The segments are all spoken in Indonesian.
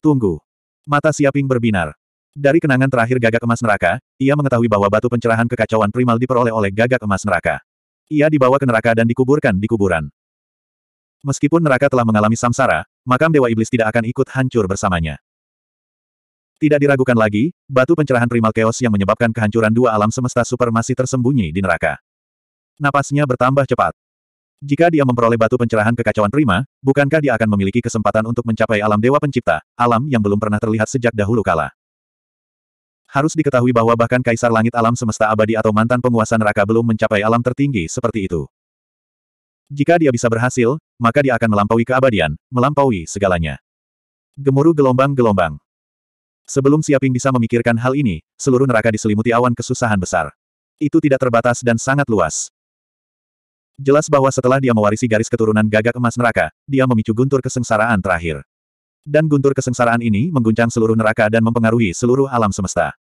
Tunggu. Mata Siaping berbinar. Dari kenangan terakhir gagak emas neraka, ia mengetahui bahwa batu pencerahan kekacauan primal diperoleh oleh gagak emas neraka. Ia dibawa ke neraka dan dikuburkan di kuburan. Meskipun neraka telah mengalami samsara, makam Dewa Iblis tidak akan ikut hancur bersamanya. Tidak diragukan lagi, batu pencerahan primal chaos yang menyebabkan kehancuran dua alam semesta super masih tersembunyi di neraka. Napasnya bertambah cepat. Jika dia memperoleh batu pencerahan kekacauan prima, bukankah dia akan memiliki kesempatan untuk mencapai alam dewa pencipta, alam yang belum pernah terlihat sejak dahulu kala? Harus diketahui bahwa bahkan kaisar langit alam semesta abadi atau mantan penguasa neraka belum mencapai alam tertinggi seperti itu. Jika dia bisa berhasil, maka dia akan melampaui keabadian, melampaui segalanya. Gemuruh gelombang-gelombang. Sebelum Siaping bisa memikirkan hal ini, seluruh neraka diselimuti awan kesusahan besar. Itu tidak terbatas dan sangat luas. Jelas bahwa setelah dia mewarisi garis keturunan gagak emas neraka, dia memicu guntur kesengsaraan terakhir. Dan guntur kesengsaraan ini mengguncang seluruh neraka dan mempengaruhi seluruh alam semesta.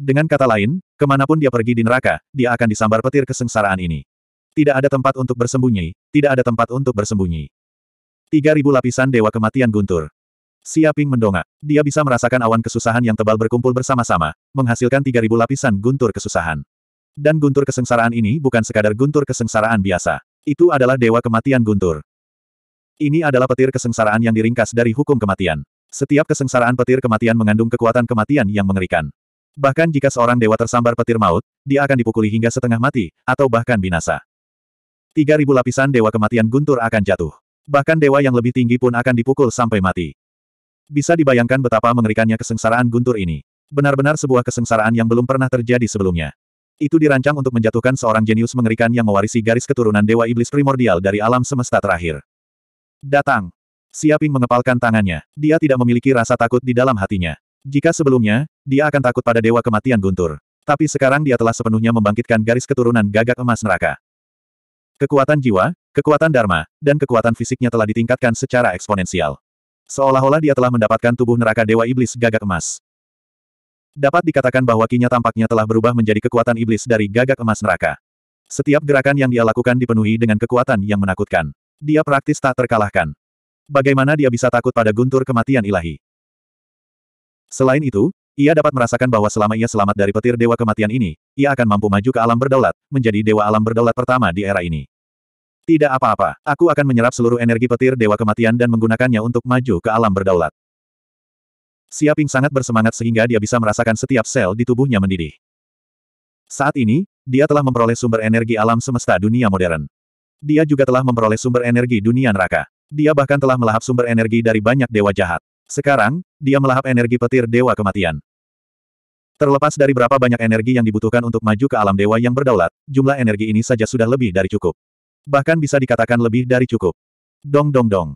Dengan kata lain, kemanapun dia pergi di neraka, dia akan disambar petir kesengsaraan ini. Tidak ada tempat untuk bersembunyi, tidak ada tempat untuk bersembunyi. 3000 lapisan dewa kematian guntur. Siaping mendongak. Dia bisa merasakan awan kesusahan yang tebal berkumpul bersama-sama, menghasilkan 3000 lapisan guntur kesusahan. Dan guntur kesengsaraan ini bukan sekadar guntur kesengsaraan biasa. Itu adalah dewa kematian guntur. Ini adalah petir kesengsaraan yang diringkas dari hukum kematian. Setiap kesengsaraan petir kematian mengandung kekuatan kematian yang mengerikan. Bahkan jika seorang dewa tersambar petir maut, dia akan dipukuli hingga setengah mati, atau bahkan binasa. 3000 lapisan dewa kematian guntur akan jatuh. Bahkan dewa yang lebih tinggi pun akan dipukul sampai mati. Bisa dibayangkan betapa mengerikannya kesengsaraan guntur ini. Benar-benar sebuah kesengsaraan yang belum pernah terjadi sebelumnya. Itu dirancang untuk menjatuhkan seorang jenius mengerikan yang mewarisi garis keturunan Dewa Iblis primordial dari alam semesta terakhir. Datang! Siaping mengepalkan tangannya. Dia tidak memiliki rasa takut di dalam hatinya. Jika sebelumnya, dia akan takut pada Dewa Kematian Guntur. Tapi sekarang dia telah sepenuhnya membangkitkan garis keturunan gagak emas neraka. Kekuatan jiwa, kekuatan dharma, dan kekuatan fisiknya telah ditingkatkan secara eksponensial. Seolah-olah dia telah mendapatkan tubuh neraka Dewa Iblis gagak emas dapat dikatakan bahwa kinya tampaknya telah berubah menjadi kekuatan iblis dari gagak emas neraka. Setiap gerakan yang dia lakukan dipenuhi dengan kekuatan yang menakutkan. Dia praktis tak terkalahkan. Bagaimana dia bisa takut pada guntur kematian ilahi? Selain itu, ia dapat merasakan bahwa selama ia selamat dari petir dewa kematian ini, ia akan mampu maju ke alam berdaulat, menjadi dewa alam berdaulat pertama di era ini. Tidak apa-apa, aku akan menyerap seluruh energi petir dewa kematian dan menggunakannya untuk maju ke alam berdaulat. Siaping sangat bersemangat sehingga dia bisa merasakan setiap sel di tubuhnya mendidih. Saat ini, dia telah memperoleh sumber energi alam semesta dunia modern. Dia juga telah memperoleh sumber energi dunia neraka. Dia bahkan telah melahap sumber energi dari banyak dewa jahat. Sekarang, dia melahap energi petir dewa kematian. Terlepas dari berapa banyak energi yang dibutuhkan untuk maju ke alam dewa yang berdaulat, jumlah energi ini saja sudah lebih dari cukup. Bahkan bisa dikatakan lebih dari cukup. Dong dong dong.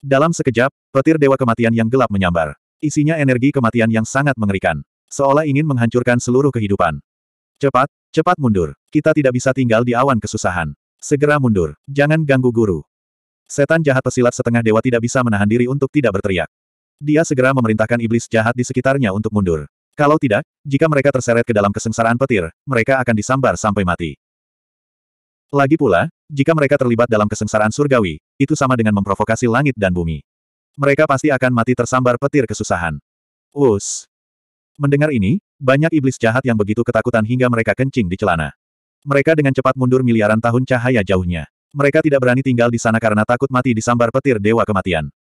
Dalam sekejap, petir dewa kematian yang gelap menyambar. Isinya energi kematian yang sangat mengerikan. Seolah ingin menghancurkan seluruh kehidupan. Cepat, cepat mundur. Kita tidak bisa tinggal di awan kesusahan. Segera mundur. Jangan ganggu guru. Setan jahat pesilat setengah dewa tidak bisa menahan diri untuk tidak berteriak. Dia segera memerintahkan iblis jahat di sekitarnya untuk mundur. Kalau tidak, jika mereka terseret ke dalam kesengsaraan petir, mereka akan disambar sampai mati. Lagi pula, jika mereka terlibat dalam kesengsaraan surgawi, itu sama dengan memprovokasi langit dan bumi. Mereka pasti akan mati tersambar petir kesusahan. Us. Mendengar ini, banyak iblis jahat yang begitu ketakutan hingga mereka kencing di celana. Mereka dengan cepat mundur miliaran tahun cahaya jauhnya. Mereka tidak berani tinggal di sana karena takut mati disambar petir dewa kematian.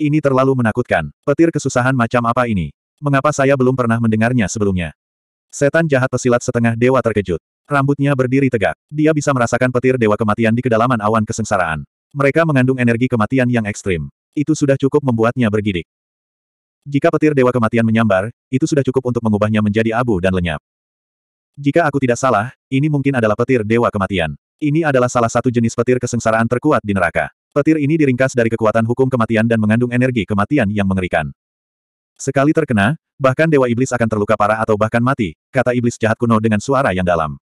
Ini terlalu menakutkan. Petir kesusahan macam apa ini? Mengapa saya belum pernah mendengarnya sebelumnya? Setan jahat pesilat setengah dewa terkejut. Rambutnya berdiri tegak. Dia bisa merasakan petir dewa kematian di kedalaman awan kesengsaraan. Mereka mengandung energi kematian yang ekstrim. Itu sudah cukup membuatnya bergidik. Jika petir Dewa Kematian menyambar, itu sudah cukup untuk mengubahnya menjadi abu dan lenyap. Jika aku tidak salah, ini mungkin adalah petir Dewa Kematian. Ini adalah salah satu jenis petir kesengsaraan terkuat di neraka. Petir ini diringkas dari kekuatan hukum kematian dan mengandung energi kematian yang mengerikan. Sekali terkena, bahkan Dewa Iblis akan terluka parah atau bahkan mati, kata Iblis jahat kuno dengan suara yang dalam.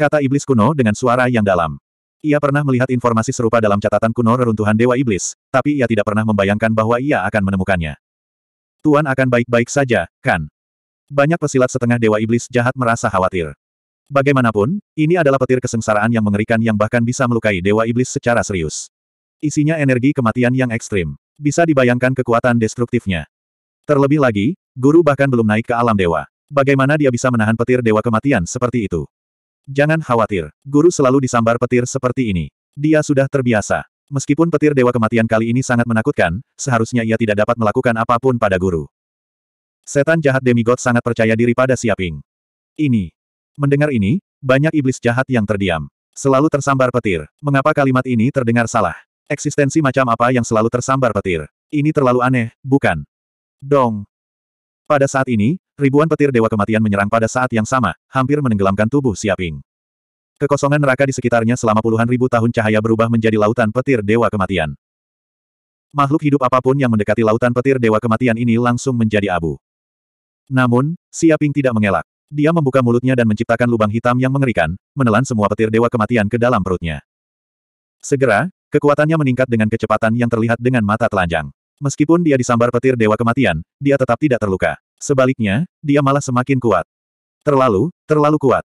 Kata Iblis kuno dengan suara yang dalam. Ia pernah melihat informasi serupa dalam catatan kuno reruntuhan Dewa Iblis, tapi ia tidak pernah membayangkan bahwa ia akan menemukannya. Tuan akan baik-baik saja, kan? Banyak pesilat setengah Dewa Iblis jahat merasa khawatir. Bagaimanapun, ini adalah petir kesengsaraan yang mengerikan yang bahkan bisa melukai Dewa Iblis secara serius. Isinya energi kematian yang ekstrim. Bisa dibayangkan kekuatan destruktifnya. Terlebih lagi, guru bahkan belum naik ke alam dewa. Bagaimana dia bisa menahan petir dewa kematian seperti itu? Jangan khawatir, guru selalu disambar petir seperti ini. Dia sudah terbiasa. Meskipun petir Dewa Kematian kali ini sangat menakutkan, seharusnya ia tidak dapat melakukan apapun pada guru. Setan jahat demigod sangat percaya diri pada Siaping. Ini. Mendengar ini, banyak iblis jahat yang terdiam. Selalu tersambar petir. Mengapa kalimat ini terdengar salah? Eksistensi macam apa yang selalu tersambar petir? Ini terlalu aneh, bukan? Dong. Pada saat ini, Ribuan petir Dewa Kematian menyerang pada saat yang sama, hampir menenggelamkan tubuh Siaping. Kekosongan neraka di sekitarnya selama puluhan ribu tahun cahaya berubah menjadi lautan petir Dewa Kematian. Makhluk hidup apapun yang mendekati lautan petir Dewa Kematian ini langsung menjadi abu. Namun, Siaping tidak mengelak. Dia membuka mulutnya dan menciptakan lubang hitam yang mengerikan, menelan semua petir dewa kematian ke dalam perutnya. Segera, kekuatannya meningkat dengan kecepatan yang terlihat dengan mata telanjang. Meskipun dia disambar petir dewa kematian, dia tetap tidak terluka. Sebaliknya, dia malah semakin kuat. Terlalu, terlalu kuat.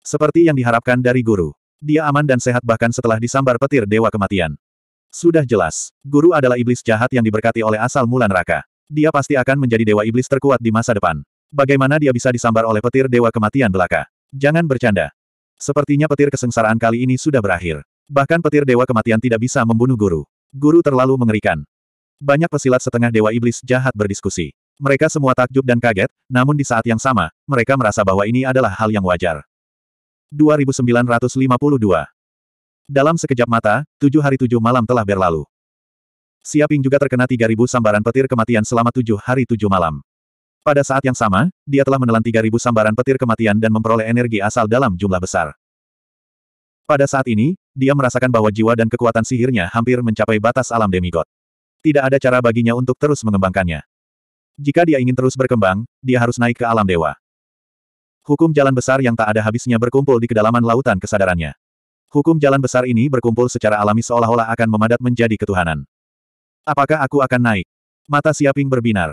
Seperti yang diharapkan dari guru. Dia aman dan sehat bahkan setelah disambar petir Dewa Kematian. Sudah jelas, guru adalah iblis jahat yang diberkati oleh asal mula neraka. Dia pasti akan menjadi dewa iblis terkuat di masa depan. Bagaimana dia bisa disambar oleh petir Dewa Kematian belaka? Jangan bercanda. Sepertinya petir kesengsaraan kali ini sudah berakhir. Bahkan petir Dewa Kematian tidak bisa membunuh guru. Guru terlalu mengerikan. Banyak pesilat setengah dewa iblis jahat berdiskusi. Mereka semua takjub dan kaget, namun di saat yang sama, mereka merasa bahwa ini adalah hal yang wajar. 2952 Dalam sekejap mata, tujuh hari tujuh malam telah berlalu. Siaping juga terkena 3.000 sambaran petir kematian selama tujuh hari tujuh malam. Pada saat yang sama, dia telah menelan 3.000 sambaran petir kematian dan memperoleh energi asal dalam jumlah besar. Pada saat ini, dia merasakan bahwa jiwa dan kekuatan sihirnya hampir mencapai batas alam demigod tidak ada cara baginya untuk terus mengembangkannya. Jika dia ingin terus berkembang, dia harus naik ke alam dewa. Hukum jalan besar yang tak ada habisnya berkumpul di kedalaman lautan kesadarannya. Hukum jalan besar ini berkumpul secara alami seolah-olah akan memadat menjadi ketuhanan. Apakah aku akan naik? Mata Siaping berbinar.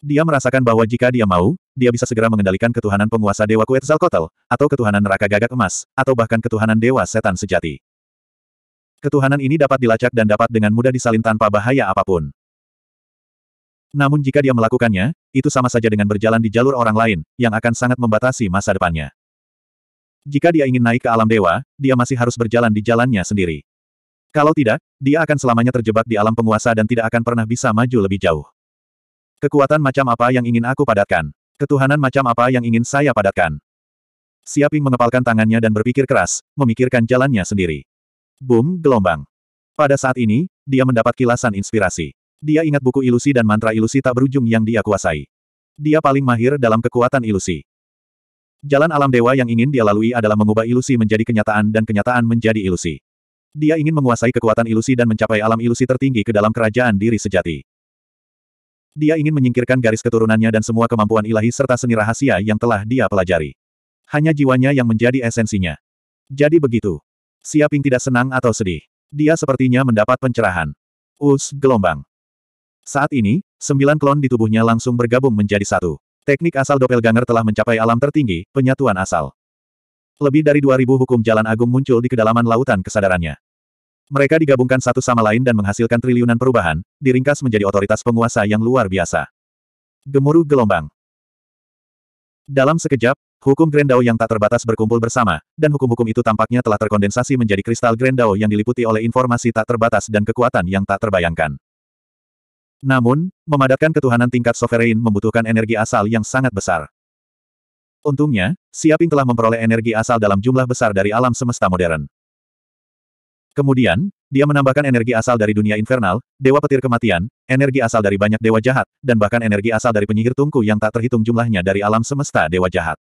Dia merasakan bahwa jika dia mau, dia bisa segera mengendalikan ketuhanan penguasa Dewa Quetzalcoatl, atau ketuhanan neraka gagak emas, atau bahkan ketuhanan Dewa Setan Sejati. Ketuhanan ini dapat dilacak dan dapat dengan mudah disalin tanpa bahaya apapun. Namun jika dia melakukannya, itu sama saja dengan berjalan di jalur orang lain, yang akan sangat membatasi masa depannya. Jika dia ingin naik ke alam dewa, dia masih harus berjalan di jalannya sendiri. Kalau tidak, dia akan selamanya terjebak di alam penguasa dan tidak akan pernah bisa maju lebih jauh. Kekuatan macam apa yang ingin aku padatkan? Ketuhanan macam apa yang ingin saya padatkan? Siaping mengepalkan tangannya dan berpikir keras, memikirkan jalannya sendiri. Boom, gelombang. Pada saat ini, dia mendapat kilasan inspirasi. Dia ingat buku ilusi dan mantra ilusi tak berujung yang dia kuasai. Dia paling mahir dalam kekuatan ilusi. Jalan alam dewa yang ingin dia lalui adalah mengubah ilusi menjadi kenyataan dan kenyataan menjadi ilusi. Dia ingin menguasai kekuatan ilusi dan mencapai alam ilusi tertinggi ke dalam kerajaan diri sejati. Dia ingin menyingkirkan garis keturunannya dan semua kemampuan ilahi serta seni rahasia yang telah dia pelajari. Hanya jiwanya yang menjadi esensinya. Jadi begitu. Siaping tidak senang atau sedih. Dia sepertinya mendapat pencerahan. Us, gelombang. Saat ini, sembilan klon di tubuhnya langsung bergabung menjadi satu. Teknik asal doppelganger telah mencapai alam tertinggi, penyatuan asal. Lebih dari 2000 hukum jalan agung muncul di kedalaman lautan kesadarannya. Mereka digabungkan satu sama lain dan menghasilkan triliunan perubahan, diringkas menjadi otoritas penguasa yang luar biasa. Gemuruh gelombang. Dalam sekejap, Hukum Grendao yang tak terbatas berkumpul bersama, dan hukum-hukum itu tampaknya telah terkondensasi menjadi kristal Grendao yang diliputi oleh informasi tak terbatas dan kekuatan yang tak terbayangkan. Namun, memadatkan ketuhanan tingkat sovereign membutuhkan energi asal yang sangat besar. Untungnya, Siaping telah memperoleh energi asal dalam jumlah besar dari alam semesta modern. Kemudian, dia menambahkan energi asal dari dunia infernal, dewa petir kematian, energi asal dari banyak dewa jahat, dan bahkan energi asal dari penyihir tungku yang tak terhitung jumlahnya dari alam semesta dewa jahat.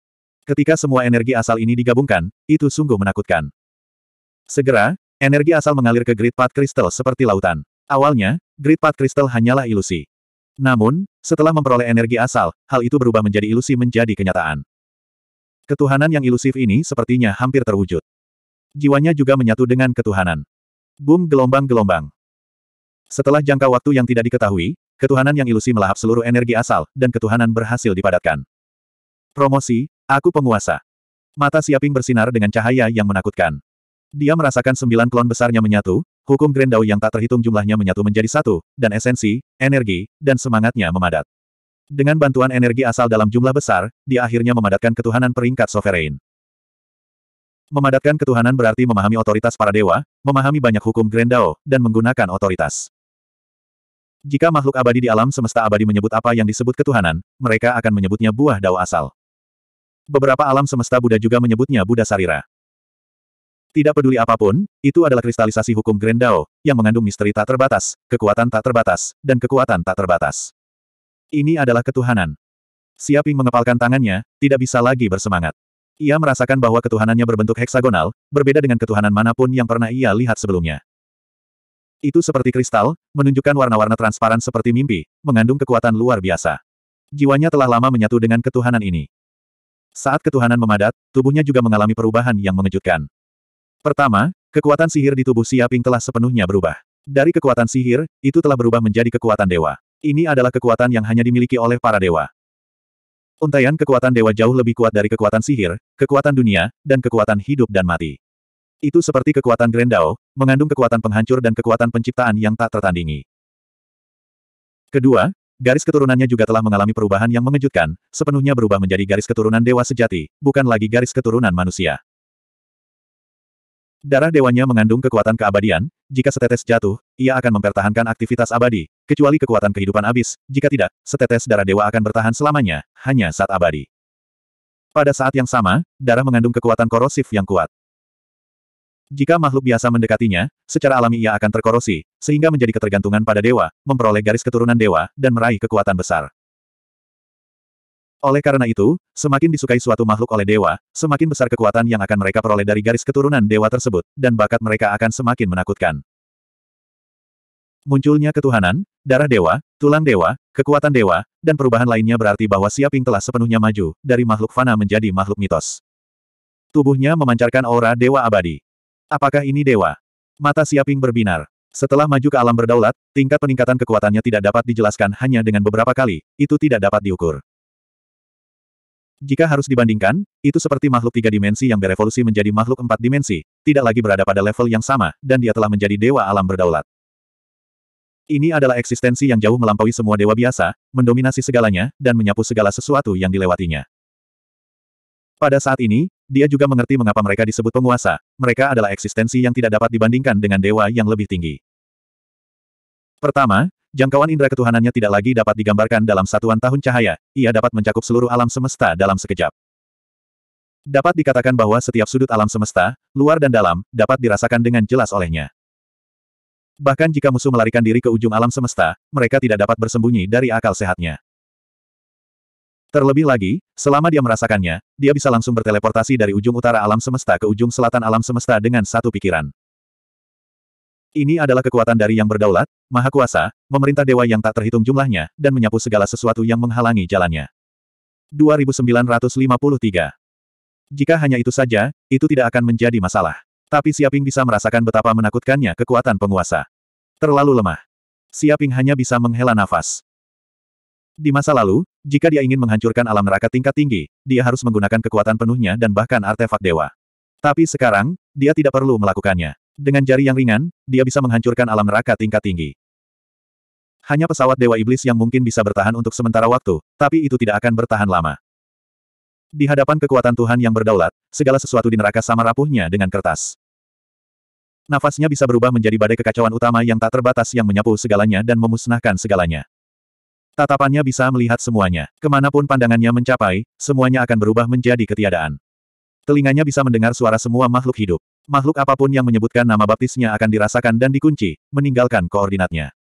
Ketika semua energi asal ini digabungkan, itu sungguh menakutkan. Segera, energi asal mengalir ke grid path Crystal seperti lautan. Awalnya, grid path Crystal hanyalah ilusi. Namun, setelah memperoleh energi asal, hal itu berubah menjadi ilusi menjadi kenyataan. Ketuhanan yang ilusif ini sepertinya hampir terwujud. Jiwanya juga menyatu dengan ketuhanan. Boom gelombang-gelombang. Setelah jangka waktu yang tidak diketahui, ketuhanan yang ilusi melahap seluruh energi asal, dan ketuhanan berhasil dipadatkan. Promosi, Aku penguasa. Mata Siaping bersinar dengan cahaya yang menakutkan. Dia merasakan sembilan klon besarnya menyatu, hukum Grendau yang tak terhitung jumlahnya menyatu menjadi satu, dan esensi, energi, dan semangatnya memadat. Dengan bantuan energi asal dalam jumlah besar, dia akhirnya memadatkan ketuhanan peringkat sovereign. Memadatkan ketuhanan berarti memahami otoritas para dewa, memahami banyak hukum Grendau, dan menggunakan otoritas. Jika makhluk abadi di alam semesta abadi menyebut apa yang disebut ketuhanan, mereka akan menyebutnya buah dao asal. Beberapa alam semesta Buddha juga menyebutnya Buddha Sarira. Tidak peduli apapun, itu adalah kristalisasi hukum Grand Dao yang mengandung misteri tak terbatas, kekuatan tak terbatas, dan kekuatan tak terbatas. Ini adalah ketuhanan. Siaping mengepalkan tangannya, tidak bisa lagi bersemangat. Ia merasakan bahwa ketuhanannya berbentuk heksagonal, berbeda dengan ketuhanan manapun yang pernah ia lihat sebelumnya. Itu seperti kristal, menunjukkan warna-warna transparan seperti mimpi, mengandung kekuatan luar biasa. Jiwanya telah lama menyatu dengan ketuhanan ini. Saat ketuhanan memadat, tubuhnya juga mengalami perubahan yang mengejutkan. Pertama, kekuatan sihir di tubuh Siaping telah sepenuhnya berubah. Dari kekuatan sihir, itu telah berubah menjadi kekuatan dewa. Ini adalah kekuatan yang hanya dimiliki oleh para dewa. Untaian kekuatan dewa jauh lebih kuat dari kekuatan sihir, kekuatan dunia, dan kekuatan hidup dan mati. Itu seperti kekuatan Grendao, mengandung kekuatan penghancur dan kekuatan penciptaan yang tak tertandingi. Kedua, Garis keturunannya juga telah mengalami perubahan yang mengejutkan, sepenuhnya berubah menjadi garis keturunan dewa sejati, bukan lagi garis keturunan manusia. Darah dewanya mengandung kekuatan keabadian, jika setetes jatuh, ia akan mempertahankan aktivitas abadi, kecuali kekuatan kehidupan abis, jika tidak, setetes darah dewa akan bertahan selamanya, hanya saat abadi. Pada saat yang sama, darah mengandung kekuatan korosif yang kuat. Jika makhluk biasa mendekatinya, secara alami ia akan terkorosi, sehingga menjadi ketergantungan pada dewa, memperoleh garis keturunan dewa, dan meraih kekuatan besar. Oleh karena itu, semakin disukai suatu makhluk oleh dewa, semakin besar kekuatan yang akan mereka peroleh dari garis keturunan dewa tersebut, dan bakat mereka akan semakin menakutkan. Munculnya ketuhanan, darah dewa, tulang dewa, kekuatan dewa, dan perubahan lainnya berarti bahwa Siaping telah sepenuhnya maju, dari makhluk fana menjadi makhluk mitos. Tubuhnya memancarkan aura dewa abadi. Apakah ini dewa? Mata Siaping berbinar. Setelah maju ke alam berdaulat, tingkat peningkatan kekuatannya tidak dapat dijelaskan hanya dengan beberapa kali, itu tidak dapat diukur. Jika harus dibandingkan, itu seperti makhluk tiga dimensi yang berevolusi menjadi makhluk empat dimensi, tidak lagi berada pada level yang sama, dan dia telah menjadi dewa alam berdaulat. Ini adalah eksistensi yang jauh melampaui semua dewa biasa, mendominasi segalanya, dan menyapu segala sesuatu yang dilewatinya. Pada saat ini, dia juga mengerti mengapa mereka disebut penguasa, mereka adalah eksistensi yang tidak dapat dibandingkan dengan dewa yang lebih tinggi. Pertama, jangkauan indera ketuhanannya tidak lagi dapat digambarkan dalam satuan tahun cahaya, ia dapat mencakup seluruh alam semesta dalam sekejap. Dapat dikatakan bahwa setiap sudut alam semesta, luar dan dalam, dapat dirasakan dengan jelas olehnya. Bahkan jika musuh melarikan diri ke ujung alam semesta, mereka tidak dapat bersembunyi dari akal sehatnya. Terlebih lagi, selama dia merasakannya, dia bisa langsung berteleportasi dari ujung utara alam semesta ke ujung selatan alam semesta dengan satu pikiran. Ini adalah kekuatan dari yang berdaulat, maha kuasa, memerintah dewa yang tak terhitung jumlahnya, dan menyapu segala sesuatu yang menghalangi jalannya. 2953 Jika hanya itu saja, itu tidak akan menjadi masalah. Tapi Siaping bisa merasakan betapa menakutkannya kekuatan penguasa. Terlalu lemah. Siaping hanya bisa menghela nafas. Di masa lalu, jika dia ingin menghancurkan alam neraka tingkat tinggi, dia harus menggunakan kekuatan penuhnya dan bahkan artefak dewa. Tapi sekarang, dia tidak perlu melakukannya. Dengan jari yang ringan, dia bisa menghancurkan alam neraka tingkat tinggi. Hanya pesawat Dewa Iblis yang mungkin bisa bertahan untuk sementara waktu, tapi itu tidak akan bertahan lama. Di hadapan kekuatan Tuhan yang berdaulat, segala sesuatu di neraka sama rapuhnya dengan kertas. Nafasnya bisa berubah menjadi badai kekacauan utama yang tak terbatas yang menyapu segalanya dan memusnahkan segalanya. Tatapannya bisa melihat semuanya. Kemanapun pandangannya mencapai, semuanya akan berubah menjadi ketiadaan. Telinganya bisa mendengar suara semua makhluk hidup. Makhluk apapun yang menyebutkan nama baptisnya akan dirasakan dan dikunci, meninggalkan koordinatnya.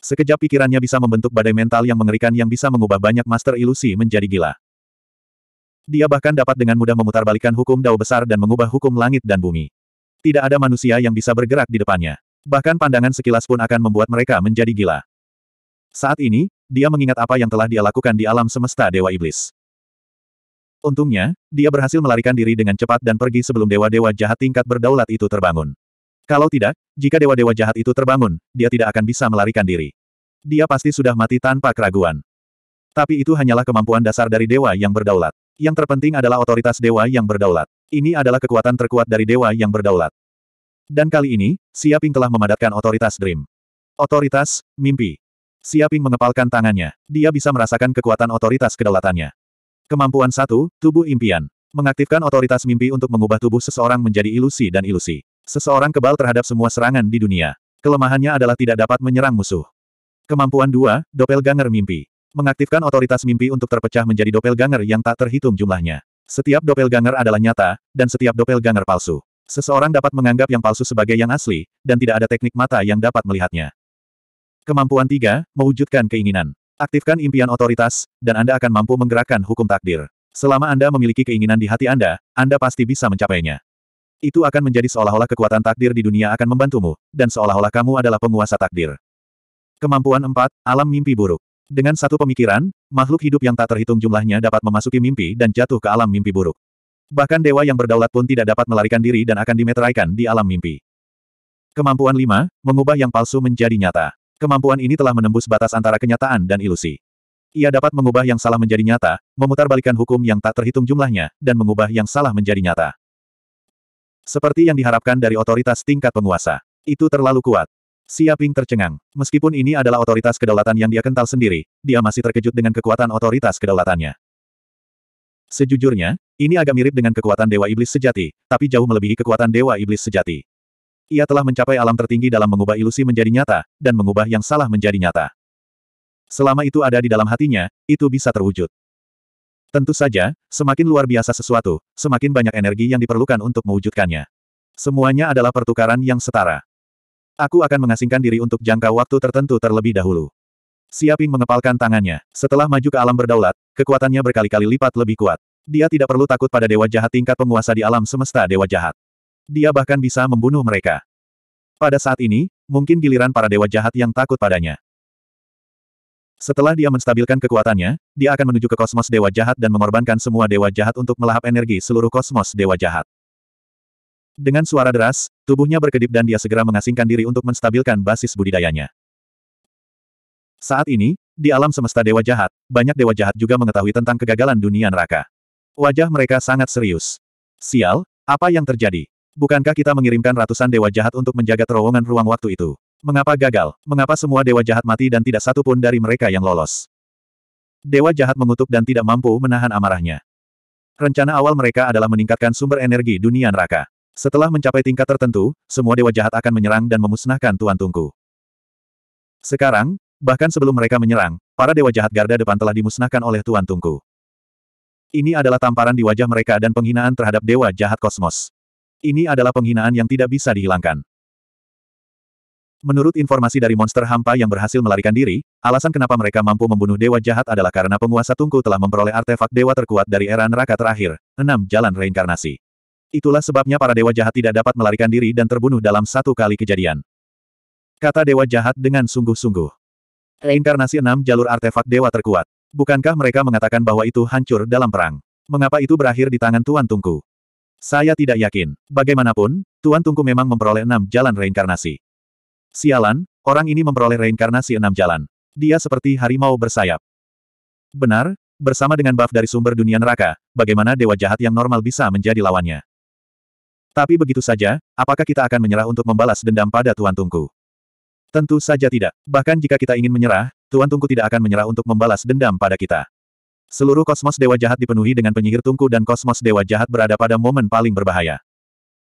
Sekejap pikirannya bisa membentuk badai mental yang mengerikan yang bisa mengubah banyak master ilusi menjadi gila. Dia bahkan dapat dengan mudah memutarbalikkan hukum dao besar dan mengubah hukum langit dan bumi. Tidak ada manusia yang bisa bergerak di depannya. Bahkan pandangan sekilas pun akan membuat mereka menjadi gila. Saat ini, dia mengingat apa yang telah dia lakukan di alam semesta Dewa Iblis. Untungnya, dia berhasil melarikan diri dengan cepat dan pergi sebelum dewa-dewa jahat tingkat berdaulat itu terbangun. Kalau tidak, jika dewa-dewa jahat itu terbangun, dia tidak akan bisa melarikan diri. Dia pasti sudah mati tanpa keraguan. Tapi itu hanyalah kemampuan dasar dari dewa yang berdaulat. Yang terpenting adalah otoritas dewa yang berdaulat. Ini adalah kekuatan terkuat dari dewa yang berdaulat. Dan kali ini, Siaping telah memadatkan otoritas Dream. Otoritas, mimpi. Siaping mengepalkan tangannya. Dia bisa merasakan kekuatan otoritas kedaulatannya. Kemampuan satu, tubuh impian. Mengaktifkan otoritas mimpi untuk mengubah tubuh seseorang menjadi ilusi dan ilusi. Seseorang kebal terhadap semua serangan di dunia. Kelemahannya adalah tidak dapat menyerang musuh. Kemampuan dua, Doppelganger Mimpi. Mengaktifkan otoritas mimpi untuk terpecah menjadi doppelganger yang tak terhitung jumlahnya. Setiap doppelganger adalah nyata, dan setiap doppelganger palsu. Seseorang dapat menganggap yang palsu sebagai yang asli, dan tidak ada teknik mata yang dapat melihatnya. Kemampuan tiga, mewujudkan keinginan. Aktifkan impian otoritas, dan Anda akan mampu menggerakkan hukum takdir. Selama Anda memiliki keinginan di hati Anda, Anda pasti bisa mencapainya. Itu akan menjadi seolah-olah kekuatan takdir di dunia akan membantumu, dan seolah-olah kamu adalah penguasa takdir. Kemampuan empat, alam mimpi buruk. Dengan satu pemikiran, makhluk hidup yang tak terhitung jumlahnya dapat memasuki mimpi dan jatuh ke alam mimpi buruk. Bahkan dewa yang berdaulat pun tidak dapat melarikan diri dan akan dimeteraikan di alam mimpi. Kemampuan lima, mengubah yang palsu menjadi nyata. Kemampuan ini telah menembus batas antara kenyataan dan ilusi. Ia dapat mengubah yang salah menjadi nyata, memutarbalikkan hukum yang tak terhitung jumlahnya, dan mengubah yang salah menjadi nyata. Seperti yang diharapkan dari otoritas tingkat penguasa. Itu terlalu kuat. Siaping tercengang. Meskipun ini adalah otoritas kedaulatan yang dia kental sendiri, dia masih terkejut dengan kekuatan otoritas kedaulatannya. Sejujurnya, ini agak mirip dengan kekuatan Dewa Iblis Sejati, tapi jauh melebihi kekuatan Dewa Iblis Sejati ia telah mencapai alam tertinggi dalam mengubah ilusi menjadi nyata, dan mengubah yang salah menjadi nyata. Selama itu ada di dalam hatinya, itu bisa terwujud. Tentu saja, semakin luar biasa sesuatu, semakin banyak energi yang diperlukan untuk mewujudkannya. Semuanya adalah pertukaran yang setara. Aku akan mengasingkan diri untuk jangka waktu tertentu terlebih dahulu. Siaping mengepalkan tangannya. Setelah maju ke alam berdaulat, kekuatannya berkali-kali lipat lebih kuat. Dia tidak perlu takut pada dewa jahat tingkat penguasa di alam semesta dewa jahat. Dia bahkan bisa membunuh mereka. Pada saat ini, mungkin giliran para dewa jahat yang takut padanya. Setelah dia menstabilkan kekuatannya, dia akan menuju ke kosmos dewa jahat dan mengorbankan semua dewa jahat untuk melahap energi seluruh kosmos dewa jahat. Dengan suara deras, tubuhnya berkedip dan dia segera mengasingkan diri untuk menstabilkan basis budidayanya. Saat ini, di alam semesta dewa jahat, banyak dewa jahat juga mengetahui tentang kegagalan dunia neraka. Wajah mereka sangat serius. Sial, apa yang terjadi? Bukankah kita mengirimkan ratusan dewa jahat untuk menjaga terowongan ruang waktu itu? Mengapa gagal? Mengapa semua dewa jahat mati dan tidak satu pun dari mereka yang lolos? Dewa jahat mengutuk dan tidak mampu menahan amarahnya. Rencana awal mereka adalah meningkatkan sumber energi dunia neraka. Setelah mencapai tingkat tertentu, semua dewa jahat akan menyerang dan memusnahkan Tuan Tungku. Sekarang, bahkan sebelum mereka menyerang, para dewa jahat garda depan telah dimusnahkan oleh Tuan Tungku. Ini adalah tamparan di wajah mereka dan penghinaan terhadap dewa jahat kosmos. Ini adalah penghinaan yang tidak bisa dihilangkan. Menurut informasi dari monster hampa yang berhasil melarikan diri, alasan kenapa mereka mampu membunuh dewa jahat adalah karena penguasa tungku telah memperoleh artefak dewa terkuat dari era neraka terakhir, enam jalan reinkarnasi. Itulah sebabnya para dewa jahat tidak dapat melarikan diri dan terbunuh dalam satu kali kejadian. Kata dewa jahat dengan sungguh-sungguh. Reinkarnasi enam jalur artefak dewa terkuat. Bukankah mereka mengatakan bahwa itu hancur dalam perang? Mengapa itu berakhir di tangan Tuan Tungku? Saya tidak yakin. Bagaimanapun, Tuan Tungku memang memperoleh enam jalan reinkarnasi. Sialan, orang ini memperoleh reinkarnasi enam jalan. Dia seperti harimau bersayap. Benar, bersama dengan buff dari sumber dunia neraka, bagaimana dewa jahat yang normal bisa menjadi lawannya. Tapi begitu saja, apakah kita akan menyerah untuk membalas dendam pada Tuan Tungku? Tentu saja tidak. Bahkan jika kita ingin menyerah, Tuan Tungku tidak akan menyerah untuk membalas dendam pada kita. Seluruh kosmos dewa jahat dipenuhi dengan penyihir tungku dan kosmos dewa jahat berada pada momen paling berbahaya.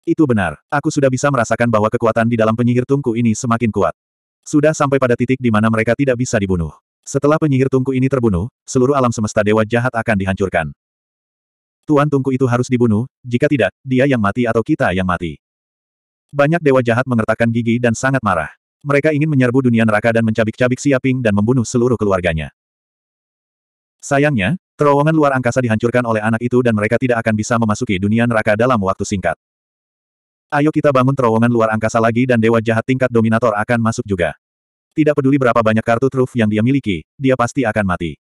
Itu benar, aku sudah bisa merasakan bahwa kekuatan di dalam penyihir tungku ini semakin kuat. Sudah sampai pada titik di mana mereka tidak bisa dibunuh. Setelah penyihir tungku ini terbunuh, seluruh alam semesta dewa jahat akan dihancurkan. Tuan tungku itu harus dibunuh, jika tidak, dia yang mati atau kita yang mati. Banyak dewa jahat mengertakkan gigi dan sangat marah. Mereka ingin menyerbu dunia neraka dan mencabik-cabik Siaping dan membunuh seluruh keluarganya. Sayangnya, terowongan luar angkasa dihancurkan oleh anak itu dan mereka tidak akan bisa memasuki dunia neraka dalam waktu singkat. Ayo kita bangun terowongan luar angkasa lagi dan dewa jahat tingkat dominator akan masuk juga. Tidak peduli berapa banyak kartu truf yang dia miliki, dia pasti akan mati.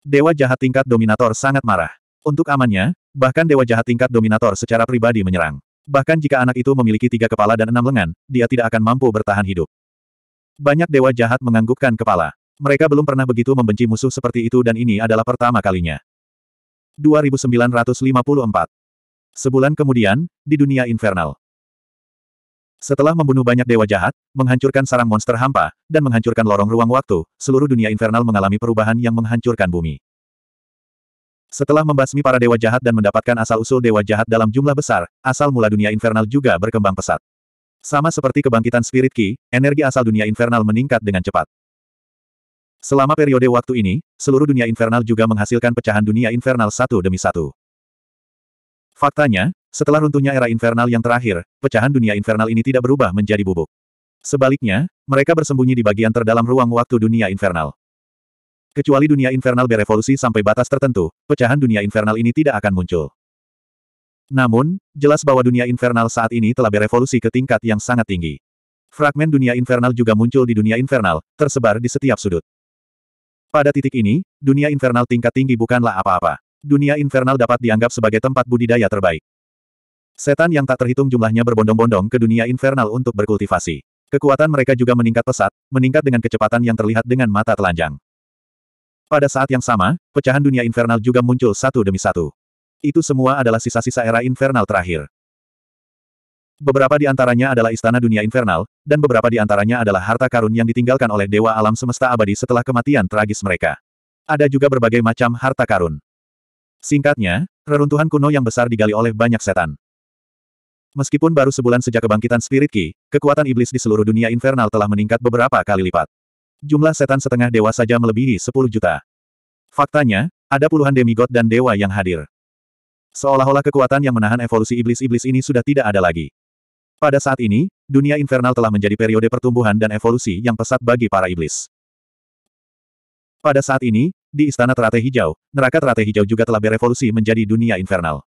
Dewa jahat tingkat dominator sangat marah. Untuk amannya, bahkan dewa jahat tingkat dominator secara pribadi menyerang. Bahkan jika anak itu memiliki tiga kepala dan enam lengan, dia tidak akan mampu bertahan hidup. Banyak dewa jahat menganggukkan kepala. Mereka belum pernah begitu membenci musuh seperti itu dan ini adalah pertama kalinya. 2954 Sebulan kemudian, di dunia infernal. Setelah membunuh banyak dewa jahat, menghancurkan sarang monster hampa, dan menghancurkan lorong ruang waktu, seluruh dunia infernal mengalami perubahan yang menghancurkan bumi. Setelah membasmi para dewa jahat dan mendapatkan asal-usul dewa jahat dalam jumlah besar, asal mula dunia infernal juga berkembang pesat. Sama seperti kebangkitan spirit ki, energi asal dunia infernal meningkat dengan cepat. Selama periode waktu ini, seluruh dunia infernal juga menghasilkan pecahan dunia infernal satu demi satu. Faktanya, setelah runtuhnya era infernal yang terakhir, pecahan dunia infernal ini tidak berubah menjadi bubuk. Sebaliknya, mereka bersembunyi di bagian terdalam ruang waktu dunia infernal. Kecuali dunia infernal berevolusi sampai batas tertentu, pecahan dunia infernal ini tidak akan muncul. Namun, jelas bahwa dunia infernal saat ini telah berevolusi ke tingkat yang sangat tinggi. Fragmen dunia infernal juga muncul di dunia infernal, tersebar di setiap sudut. Pada titik ini, dunia infernal tingkat tinggi bukanlah apa-apa. Dunia infernal dapat dianggap sebagai tempat budidaya terbaik. Setan yang tak terhitung jumlahnya berbondong-bondong ke dunia infernal untuk berkultivasi. Kekuatan mereka juga meningkat pesat, meningkat dengan kecepatan yang terlihat dengan mata telanjang. Pada saat yang sama, pecahan dunia infernal juga muncul satu demi satu. Itu semua adalah sisa-sisa era infernal terakhir. Beberapa di antaranya adalah istana dunia infernal, dan beberapa di antaranya adalah harta karun yang ditinggalkan oleh dewa alam semesta abadi setelah kematian tragis mereka. Ada juga berbagai macam harta karun. Singkatnya, reruntuhan kuno yang besar digali oleh banyak setan. Meskipun baru sebulan sejak kebangkitan Spirit Ki, kekuatan iblis di seluruh dunia infernal telah meningkat beberapa kali lipat. Jumlah setan setengah dewa saja melebihi 10 juta. Faktanya, ada puluhan demigod dan dewa yang hadir. Seolah-olah kekuatan yang menahan evolusi iblis-iblis ini sudah tidak ada lagi. Pada saat ini, dunia infernal telah menjadi periode pertumbuhan dan evolusi yang pesat bagi para iblis. Pada saat ini, di Istana Teratai Hijau, neraka Teratai Hijau juga telah berevolusi menjadi dunia infernal.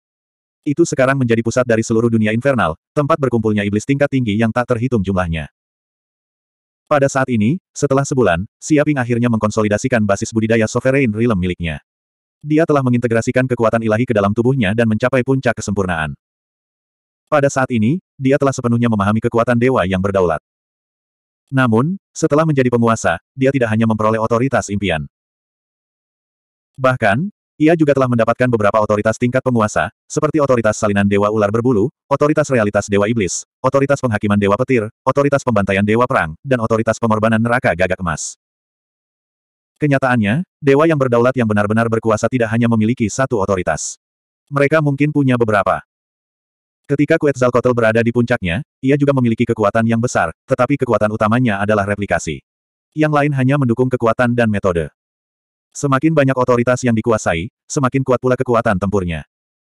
Itu sekarang menjadi pusat dari seluruh dunia infernal, tempat berkumpulnya iblis tingkat tinggi yang tak terhitung jumlahnya. Pada saat ini, setelah sebulan, Siaping akhirnya mengkonsolidasikan basis budidaya Sovereign Realm miliknya. Dia telah mengintegrasikan kekuatan ilahi ke dalam tubuhnya dan mencapai puncak kesempurnaan. Pada saat ini, dia telah sepenuhnya memahami kekuatan dewa yang berdaulat. Namun, setelah menjadi penguasa, dia tidak hanya memperoleh otoritas impian. Bahkan, ia juga telah mendapatkan beberapa otoritas tingkat penguasa, seperti otoritas salinan Dewa Ular Berbulu, otoritas realitas Dewa Iblis, otoritas penghakiman Dewa Petir, otoritas pembantaian Dewa Perang, dan otoritas pengorbanan neraka gagak emas. Kenyataannya, dewa yang berdaulat yang benar-benar berkuasa tidak hanya memiliki satu otoritas. Mereka mungkin punya beberapa. Ketika Quetzalcoatl berada di puncaknya, ia juga memiliki kekuatan yang besar, tetapi kekuatan utamanya adalah replikasi. Yang lain hanya mendukung kekuatan dan metode. Semakin banyak otoritas yang dikuasai, semakin kuat pula kekuatan tempurnya.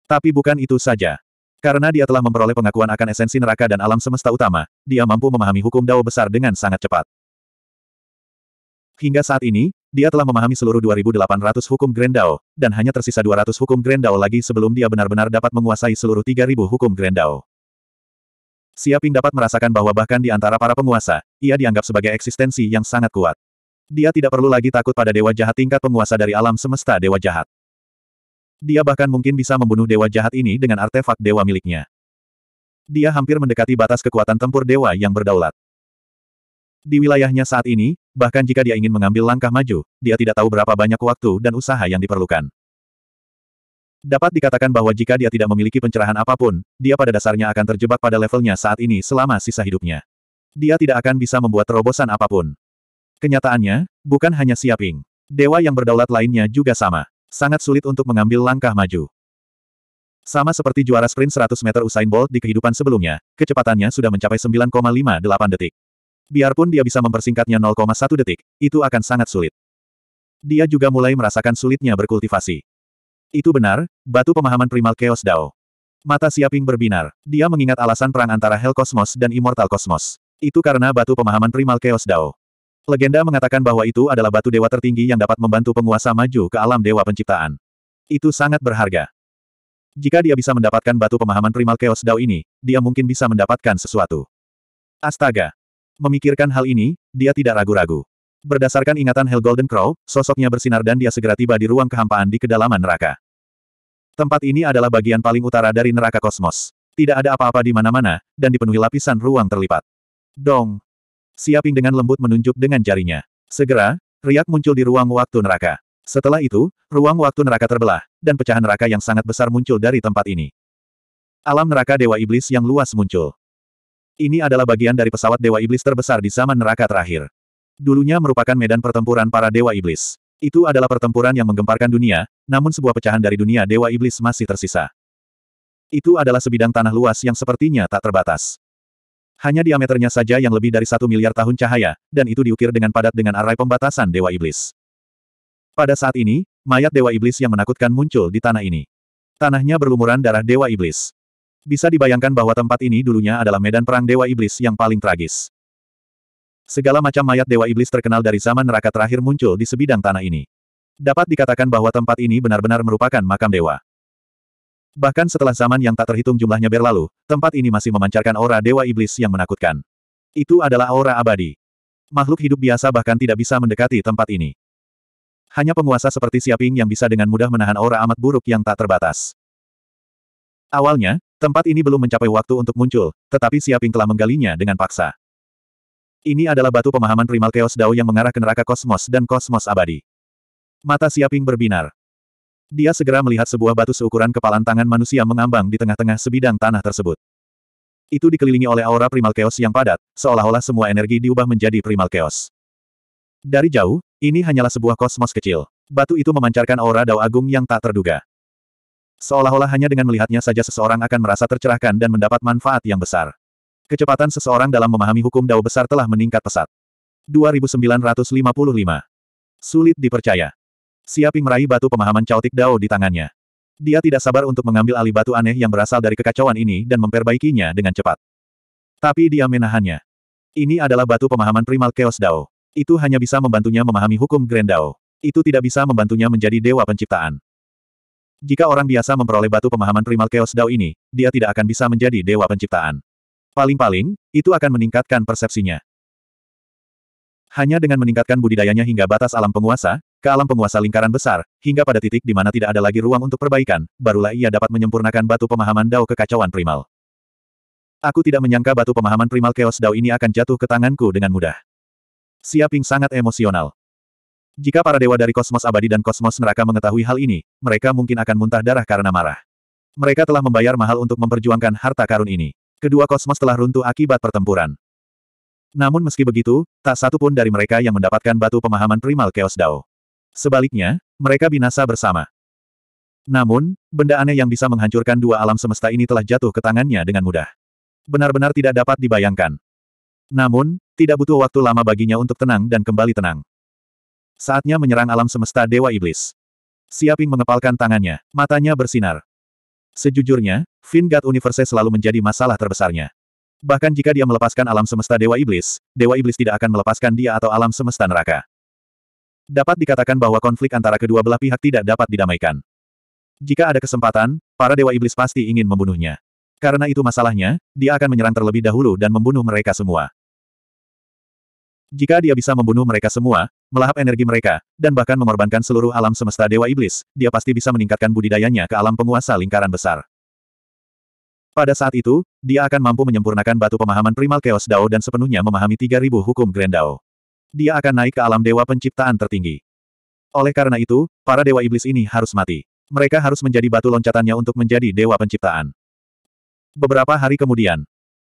Tapi bukan itu saja. Karena dia telah memperoleh pengakuan akan esensi neraka dan alam semesta utama, dia mampu memahami hukum Dao besar dengan sangat cepat. Hingga saat ini, dia telah memahami seluruh 2800 hukum Grendao, dan hanya tersisa 200 hukum Grendao lagi sebelum dia benar-benar dapat menguasai seluruh 3000 hukum Grendao. Siaping dapat merasakan bahwa bahkan di antara para penguasa, ia dianggap sebagai eksistensi yang sangat kuat. Dia tidak perlu lagi takut pada dewa jahat tingkat penguasa dari alam semesta dewa jahat. Dia bahkan mungkin bisa membunuh dewa jahat ini dengan artefak dewa miliknya. Dia hampir mendekati batas kekuatan tempur dewa yang berdaulat. Di wilayahnya saat ini, bahkan jika dia ingin mengambil langkah maju, dia tidak tahu berapa banyak waktu dan usaha yang diperlukan. Dapat dikatakan bahwa jika dia tidak memiliki pencerahan apapun, dia pada dasarnya akan terjebak pada levelnya saat ini selama sisa hidupnya. Dia tidak akan bisa membuat terobosan apapun. Kenyataannya, bukan hanya Siaping. Dewa yang berdaulat lainnya juga sama. Sangat sulit untuk mengambil langkah maju. Sama seperti juara sprint 100 meter Usain Bolt di kehidupan sebelumnya, kecepatannya sudah mencapai 9,58 detik. Biarpun dia bisa mempersingkatnya 0,1 detik, itu akan sangat sulit. Dia juga mulai merasakan sulitnya berkultivasi. Itu benar, batu pemahaman primal Chaos Dao. Mata Siaping berbinar. Dia mengingat alasan perang antara Hell Cosmos dan Immortal Cosmos. Itu karena batu pemahaman primal Chaos Dao. Legenda mengatakan bahwa itu adalah batu dewa tertinggi yang dapat membantu penguasa maju ke alam dewa penciptaan. Itu sangat berharga. Jika dia bisa mendapatkan batu pemahaman primal Chaos Dao ini, dia mungkin bisa mendapatkan sesuatu. Astaga, Memikirkan hal ini, dia tidak ragu-ragu. Berdasarkan ingatan Hell Golden Crow, sosoknya bersinar dan dia segera tiba di ruang kehampaan di kedalaman neraka. Tempat ini adalah bagian paling utara dari neraka kosmos. Tidak ada apa-apa di mana-mana, dan dipenuhi lapisan ruang terlipat. Dong! Siaping dengan lembut menunjuk dengan jarinya. Segera, riak muncul di ruang waktu neraka. Setelah itu, ruang waktu neraka terbelah, dan pecahan neraka yang sangat besar muncul dari tempat ini. Alam neraka Dewa Iblis yang luas muncul. Ini adalah bagian dari pesawat Dewa Iblis terbesar di zaman neraka terakhir. Dulunya merupakan medan pertempuran para Dewa Iblis. Itu adalah pertempuran yang menggemparkan dunia, namun sebuah pecahan dari dunia Dewa Iblis masih tersisa. Itu adalah sebidang tanah luas yang sepertinya tak terbatas. Hanya diameternya saja yang lebih dari satu miliar tahun cahaya, dan itu diukir dengan padat dengan arai pembatasan Dewa Iblis. Pada saat ini, mayat Dewa Iblis yang menakutkan muncul di tanah ini. Tanahnya berlumuran darah Dewa Iblis. Bisa dibayangkan bahwa tempat ini dulunya adalah medan perang Dewa Iblis yang paling tragis. Segala macam mayat Dewa Iblis terkenal dari zaman neraka terakhir muncul di sebidang tanah ini. Dapat dikatakan bahwa tempat ini benar-benar merupakan makam dewa. Bahkan setelah zaman yang tak terhitung jumlahnya berlalu, tempat ini masih memancarkan aura Dewa Iblis yang menakutkan. Itu adalah aura abadi. Makhluk hidup biasa bahkan tidak bisa mendekati tempat ini. Hanya penguasa seperti Siaping yang bisa dengan mudah menahan aura amat buruk yang tak terbatas. Awalnya, Tempat ini belum mencapai waktu untuk muncul, tetapi Siaping telah menggalinya dengan paksa. Ini adalah batu pemahaman primal Chaos Dao yang mengarah ke neraka kosmos dan kosmos abadi. Mata Siaping berbinar. Dia segera melihat sebuah batu seukuran kepalan tangan manusia mengambang di tengah-tengah sebidang tanah tersebut. Itu dikelilingi oleh aura primal chaos yang padat, seolah-olah semua energi diubah menjadi primal chaos. Dari jauh, ini hanyalah sebuah kosmos kecil. Batu itu memancarkan aura dao agung yang tak terduga. Seolah-olah hanya dengan melihatnya saja seseorang akan merasa tercerahkan dan mendapat manfaat yang besar. Kecepatan seseorang dalam memahami hukum dao besar telah meningkat pesat. 2955. Sulit dipercaya. Siaping meraih batu pemahaman caotik dao di tangannya. Dia tidak sabar untuk mengambil alih batu aneh yang berasal dari kekacauan ini dan memperbaikinya dengan cepat. Tapi dia menahannya. Ini adalah batu pemahaman primal Chaos Dao. Itu hanya bisa membantunya memahami hukum Grand Dao. Itu tidak bisa membantunya menjadi dewa penciptaan. Jika orang biasa memperoleh batu pemahaman primal Chaos Dao ini, dia tidak akan bisa menjadi dewa penciptaan. Paling-paling, itu akan meningkatkan persepsinya. Hanya dengan meningkatkan budidayanya hingga batas alam penguasa, ke alam penguasa lingkaran besar, hingga pada titik di mana tidak ada lagi ruang untuk perbaikan, barulah ia dapat menyempurnakan batu pemahaman Dao kekacauan primal. Aku tidak menyangka batu pemahaman primal Chaos Dao ini akan jatuh ke tanganku dengan mudah. Siaping sangat emosional. Jika para dewa dari kosmos abadi dan kosmos neraka mengetahui hal ini, mereka mungkin akan muntah darah karena marah. Mereka telah membayar mahal untuk memperjuangkan harta karun ini. Kedua kosmos telah runtuh akibat pertempuran. Namun meski begitu, tak satu pun dari mereka yang mendapatkan batu pemahaman primal Chaos Dao. Sebaliknya, mereka binasa bersama. Namun, benda aneh yang bisa menghancurkan dua alam semesta ini telah jatuh ke tangannya dengan mudah. Benar-benar tidak dapat dibayangkan. Namun, tidak butuh waktu lama baginya untuk tenang dan kembali tenang. Saatnya menyerang alam semesta Dewa Iblis. Siaping mengepalkan tangannya, matanya bersinar. Sejujurnya, Vingat Universe selalu menjadi masalah terbesarnya. Bahkan jika dia melepaskan alam semesta Dewa Iblis, Dewa Iblis tidak akan melepaskan dia atau alam semesta neraka. Dapat dikatakan bahwa konflik antara kedua belah pihak tidak dapat didamaikan. Jika ada kesempatan, para Dewa Iblis pasti ingin membunuhnya. Karena itu masalahnya, dia akan menyerang terlebih dahulu dan membunuh mereka semua. Jika dia bisa membunuh mereka semua, melahap energi mereka, dan bahkan mengorbankan seluruh alam semesta Dewa Iblis, dia pasti bisa meningkatkan budidayanya ke alam penguasa lingkaran besar. Pada saat itu, dia akan mampu menyempurnakan batu pemahaman primal Chaos Dao dan sepenuhnya memahami 3000 hukum Grand Dao. Dia akan naik ke alam dewa penciptaan tertinggi. Oleh karena itu, para dewa iblis ini harus mati. Mereka harus menjadi batu loncatannya untuk menjadi dewa penciptaan. Beberapa hari kemudian,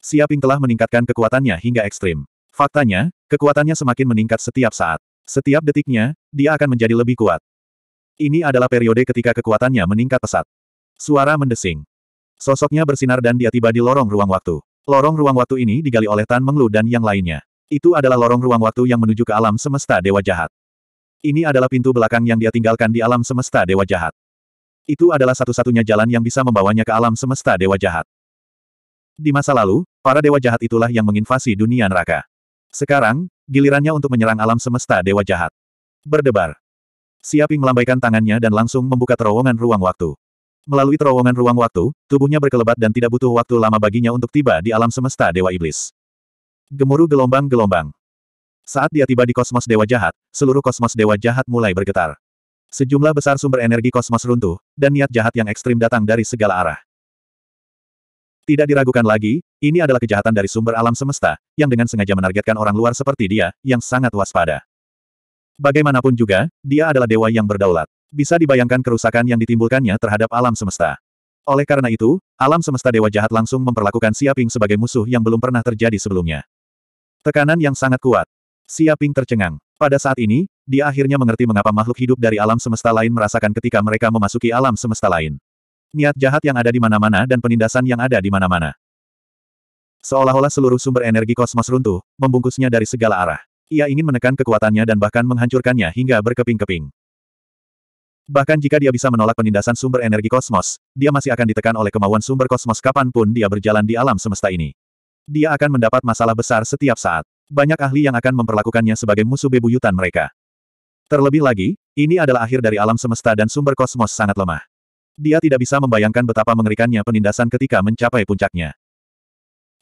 Siaping telah meningkatkan kekuatannya hingga ekstrim. Faktanya, Kekuatannya semakin meningkat setiap saat. Setiap detiknya, dia akan menjadi lebih kuat. Ini adalah periode ketika kekuatannya meningkat pesat. Suara mendesing. Sosoknya bersinar dan dia tiba di lorong ruang waktu. Lorong ruang waktu ini digali oleh Tan Menglu dan yang lainnya. Itu adalah lorong ruang waktu yang menuju ke alam semesta dewa jahat. Ini adalah pintu belakang yang dia tinggalkan di alam semesta dewa jahat. Itu adalah satu-satunya jalan yang bisa membawanya ke alam semesta dewa jahat. Di masa lalu, para dewa jahat itulah yang menginvasi dunia neraka. Sekarang, gilirannya untuk menyerang alam semesta dewa jahat. Berdebar. Siaping melambaikan tangannya dan langsung membuka terowongan ruang waktu. Melalui terowongan ruang waktu, tubuhnya berkelebat dan tidak butuh waktu lama baginya untuk tiba di alam semesta Dewa Iblis. Gemuruh gelombang-gelombang. Saat dia tiba di kosmos Dewa Jahat, seluruh kosmos Dewa Jahat mulai bergetar. Sejumlah besar sumber energi kosmos runtuh, dan niat jahat yang ekstrim datang dari segala arah. Tidak diragukan lagi, ini adalah kejahatan dari sumber alam semesta, yang dengan sengaja menargetkan orang luar seperti dia, yang sangat waspada. Bagaimanapun juga, dia adalah dewa yang berdaulat. Bisa dibayangkan kerusakan yang ditimbulkannya terhadap alam semesta. Oleh karena itu, alam semesta dewa jahat langsung memperlakukan Siaping sebagai musuh yang belum pernah terjadi sebelumnya. Tekanan yang sangat kuat. Siaping tercengang. Pada saat ini, dia akhirnya mengerti mengapa makhluk hidup dari alam semesta lain merasakan ketika mereka memasuki alam semesta lain. Niat jahat yang ada di mana-mana dan penindasan yang ada di mana-mana. Seolah-olah seluruh sumber energi kosmos runtuh, membungkusnya dari segala arah. Ia ingin menekan kekuatannya dan bahkan menghancurkannya hingga berkeping-keping. Bahkan jika dia bisa menolak penindasan sumber energi kosmos, dia masih akan ditekan oleh kemauan sumber kosmos kapanpun dia berjalan di alam semesta ini. Dia akan mendapat masalah besar setiap saat. Banyak ahli yang akan memperlakukannya sebagai musuh bebuyutan mereka. Terlebih lagi, ini adalah akhir dari alam semesta dan sumber kosmos sangat lemah. Dia tidak bisa membayangkan betapa mengerikannya penindasan ketika mencapai puncaknya.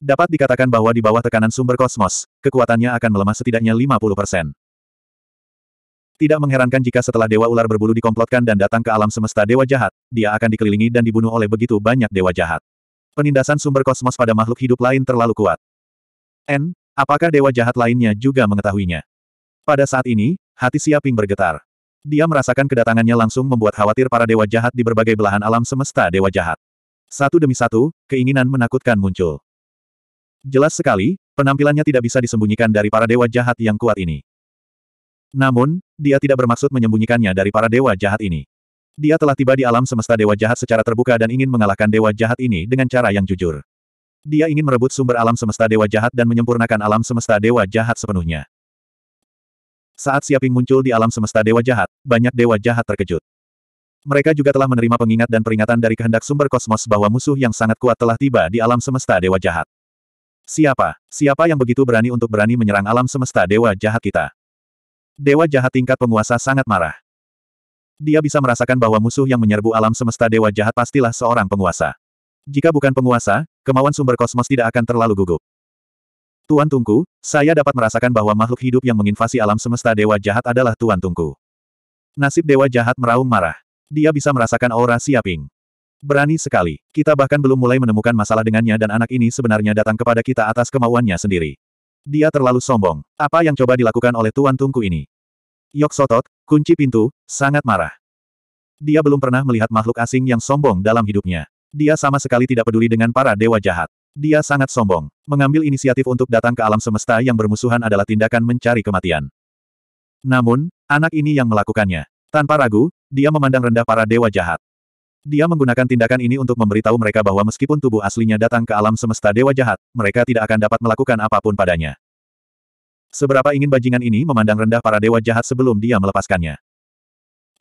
Dapat dikatakan bahwa di bawah tekanan sumber kosmos, kekuatannya akan melemah setidaknya 50%. Tidak mengherankan jika setelah Dewa Ular berbulu dikomplotkan dan datang ke alam semesta Dewa Jahat, dia akan dikelilingi dan dibunuh oleh begitu banyak Dewa Jahat. Penindasan sumber kosmos pada makhluk hidup lain terlalu kuat. N, apakah Dewa Jahat lainnya juga mengetahuinya? Pada saat ini, hati Siaping bergetar. Dia merasakan kedatangannya langsung membuat khawatir para dewa jahat di berbagai belahan alam semesta dewa jahat. Satu demi satu, keinginan menakutkan muncul. Jelas sekali, penampilannya tidak bisa disembunyikan dari para dewa jahat yang kuat ini. Namun, dia tidak bermaksud menyembunyikannya dari para dewa jahat ini. Dia telah tiba di alam semesta dewa jahat secara terbuka dan ingin mengalahkan dewa jahat ini dengan cara yang jujur. Dia ingin merebut sumber alam semesta dewa jahat dan menyempurnakan alam semesta dewa jahat sepenuhnya. Saat Siaping muncul di alam semesta dewa jahat, banyak dewa jahat terkejut. Mereka juga telah menerima pengingat dan peringatan dari kehendak sumber kosmos bahwa musuh yang sangat kuat telah tiba di alam semesta dewa jahat. Siapa? Siapa yang begitu berani untuk berani menyerang alam semesta dewa jahat kita? Dewa jahat tingkat penguasa sangat marah. Dia bisa merasakan bahwa musuh yang menyerbu alam semesta dewa jahat pastilah seorang penguasa. Jika bukan penguasa, kemauan sumber kosmos tidak akan terlalu gugup. Tuan Tungku, saya dapat merasakan bahwa makhluk hidup yang menginvasi alam semesta Dewa Jahat adalah Tuan Tungku. Nasib Dewa Jahat meraung marah. Dia bisa merasakan aura Siaping. Berani sekali. Kita bahkan belum mulai menemukan masalah dengannya dan anak ini sebenarnya datang kepada kita atas kemauannya sendiri. Dia terlalu sombong. Apa yang coba dilakukan oleh Tuan Tungku ini? Yok Sotot, kunci pintu, sangat marah. Dia belum pernah melihat makhluk asing yang sombong dalam hidupnya. Dia sama sekali tidak peduli dengan para dewa jahat. Dia sangat sombong. Mengambil inisiatif untuk datang ke alam semesta yang bermusuhan adalah tindakan mencari kematian. Namun, anak ini yang melakukannya. Tanpa ragu, dia memandang rendah para dewa jahat. Dia menggunakan tindakan ini untuk memberitahu mereka bahwa meskipun tubuh aslinya datang ke alam semesta dewa jahat, mereka tidak akan dapat melakukan apapun padanya. Seberapa ingin bajingan ini memandang rendah para dewa jahat sebelum dia melepaskannya.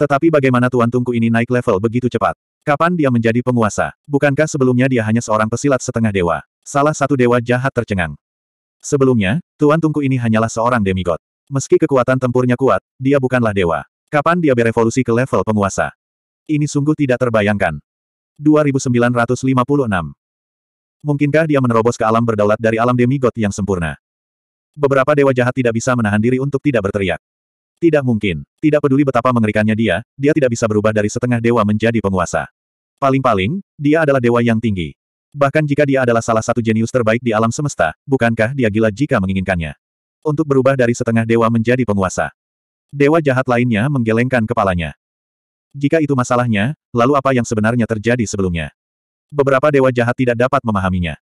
Tetapi bagaimana tuan tungku ini naik level begitu cepat? Kapan dia menjadi penguasa? Bukankah sebelumnya dia hanya seorang pesilat setengah dewa? Salah satu dewa jahat tercengang. Sebelumnya, Tuan Tungku ini hanyalah seorang demigod. Meski kekuatan tempurnya kuat, dia bukanlah dewa. Kapan dia berevolusi ke level penguasa? Ini sungguh tidak terbayangkan. 2956 Mungkinkah dia menerobos ke alam berdaulat dari alam demigod yang sempurna? Beberapa dewa jahat tidak bisa menahan diri untuk tidak berteriak. Tidak mungkin. Tidak peduli betapa mengerikannya dia, dia tidak bisa berubah dari setengah dewa menjadi penguasa. Paling-paling, dia adalah dewa yang tinggi. Bahkan jika dia adalah salah satu jenius terbaik di alam semesta, bukankah dia gila jika menginginkannya? Untuk berubah dari setengah dewa menjadi penguasa. Dewa jahat lainnya menggelengkan kepalanya. Jika itu masalahnya, lalu apa yang sebenarnya terjadi sebelumnya? Beberapa dewa jahat tidak dapat memahaminya.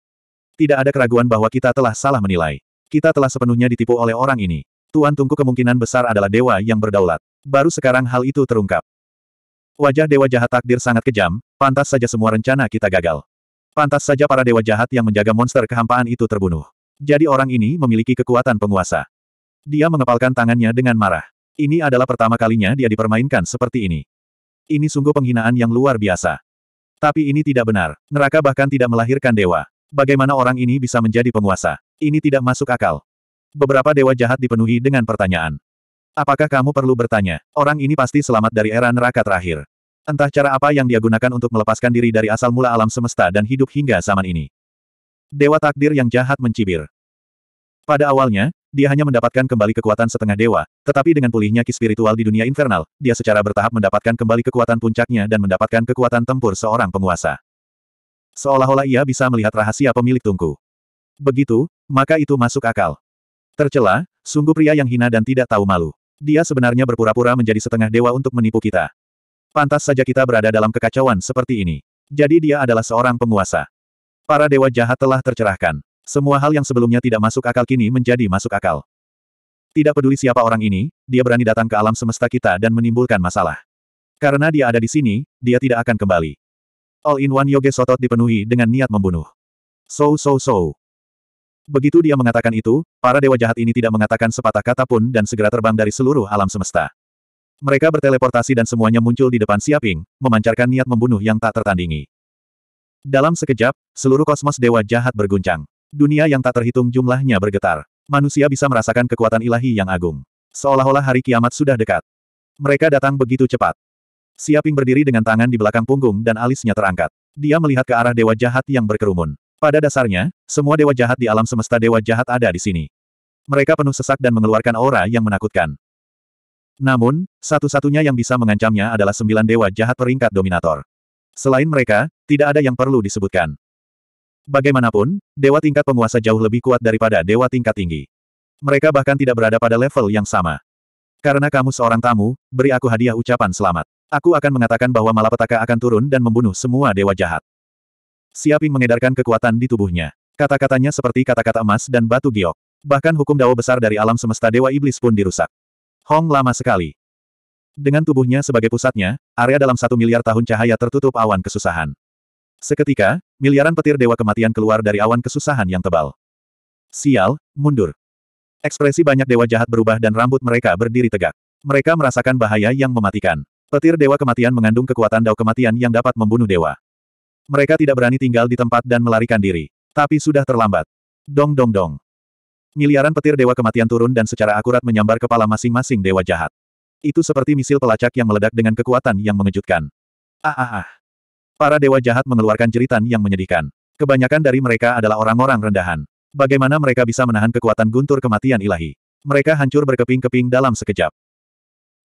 Tidak ada keraguan bahwa kita telah salah menilai. Kita telah sepenuhnya ditipu oleh orang ini. Tuan Tungku kemungkinan besar adalah dewa yang berdaulat. Baru sekarang hal itu terungkap. Wajah dewa jahat takdir sangat kejam, pantas saja semua rencana kita gagal. Pantas saja para dewa jahat yang menjaga monster kehampaan itu terbunuh. Jadi orang ini memiliki kekuatan penguasa. Dia mengepalkan tangannya dengan marah. Ini adalah pertama kalinya dia dipermainkan seperti ini. Ini sungguh penghinaan yang luar biasa. Tapi ini tidak benar. Neraka bahkan tidak melahirkan dewa. Bagaimana orang ini bisa menjadi penguasa? Ini tidak masuk akal beberapa dewa jahat dipenuhi dengan pertanyaan. Apakah kamu perlu bertanya? Orang ini pasti selamat dari era neraka terakhir. Entah cara apa yang dia gunakan untuk melepaskan diri dari asal mula alam semesta dan hidup hingga zaman ini. Dewa takdir yang jahat mencibir. Pada awalnya, dia hanya mendapatkan kembali kekuatan setengah dewa, tetapi dengan pulihnya ki spiritual di dunia infernal, dia secara bertahap mendapatkan kembali kekuatan puncaknya dan mendapatkan kekuatan tempur seorang penguasa. Seolah-olah ia bisa melihat rahasia pemilik tungku. Begitu, maka itu masuk akal. Tercela, sungguh pria yang hina dan tidak tahu malu. Dia sebenarnya berpura-pura menjadi setengah dewa untuk menipu kita. Pantas saja kita berada dalam kekacauan seperti ini. Jadi dia adalah seorang penguasa. Para dewa jahat telah tercerahkan. Semua hal yang sebelumnya tidak masuk akal kini menjadi masuk akal. Tidak peduli siapa orang ini, dia berani datang ke alam semesta kita dan menimbulkan masalah. Karena dia ada di sini, dia tidak akan kembali. All in One Yoge Sotot dipenuhi dengan niat membunuh. So so so. Begitu dia mengatakan itu, para dewa jahat ini tidak mengatakan sepatah kata pun dan segera terbang dari seluruh alam semesta. Mereka berteleportasi dan semuanya muncul di depan Siaping, memancarkan niat membunuh yang tak tertandingi. Dalam sekejap, seluruh kosmos dewa jahat berguncang. Dunia yang tak terhitung jumlahnya bergetar. Manusia bisa merasakan kekuatan ilahi yang agung. Seolah-olah hari kiamat sudah dekat. Mereka datang begitu cepat. Siaping berdiri dengan tangan di belakang punggung dan alisnya terangkat. Dia melihat ke arah dewa jahat yang berkerumun. Pada dasarnya, semua dewa jahat di alam semesta dewa jahat ada di sini. Mereka penuh sesak dan mengeluarkan aura yang menakutkan. Namun, satu-satunya yang bisa mengancamnya adalah sembilan dewa jahat peringkat dominator. Selain mereka, tidak ada yang perlu disebutkan. Bagaimanapun, dewa tingkat penguasa jauh lebih kuat daripada dewa tingkat tinggi. Mereka bahkan tidak berada pada level yang sama. Karena kamu seorang tamu, beri aku hadiah ucapan selamat. Aku akan mengatakan bahwa malapetaka akan turun dan membunuh semua dewa jahat. Siaping mengedarkan kekuatan di tubuhnya. Kata-katanya seperti kata-kata emas dan batu giok. Bahkan hukum dao besar dari alam semesta dewa iblis pun dirusak. Hong lama sekali. Dengan tubuhnya sebagai pusatnya, area dalam satu miliar tahun cahaya tertutup awan kesusahan. Seketika, miliaran petir dewa kematian keluar dari awan kesusahan yang tebal. Sial, mundur. Ekspresi banyak dewa jahat berubah dan rambut mereka berdiri tegak. Mereka merasakan bahaya yang mematikan. Petir dewa kematian mengandung kekuatan dao kematian yang dapat membunuh dewa. Mereka tidak berani tinggal di tempat dan melarikan diri. Tapi sudah terlambat. Dong dong dong. Miliaran petir dewa kematian turun dan secara akurat menyambar kepala masing-masing dewa jahat. Itu seperti misil pelacak yang meledak dengan kekuatan yang mengejutkan. Ah ah ah. Para dewa jahat mengeluarkan jeritan yang menyedihkan. Kebanyakan dari mereka adalah orang-orang rendahan. Bagaimana mereka bisa menahan kekuatan guntur kematian ilahi? Mereka hancur berkeping-keping dalam sekejap.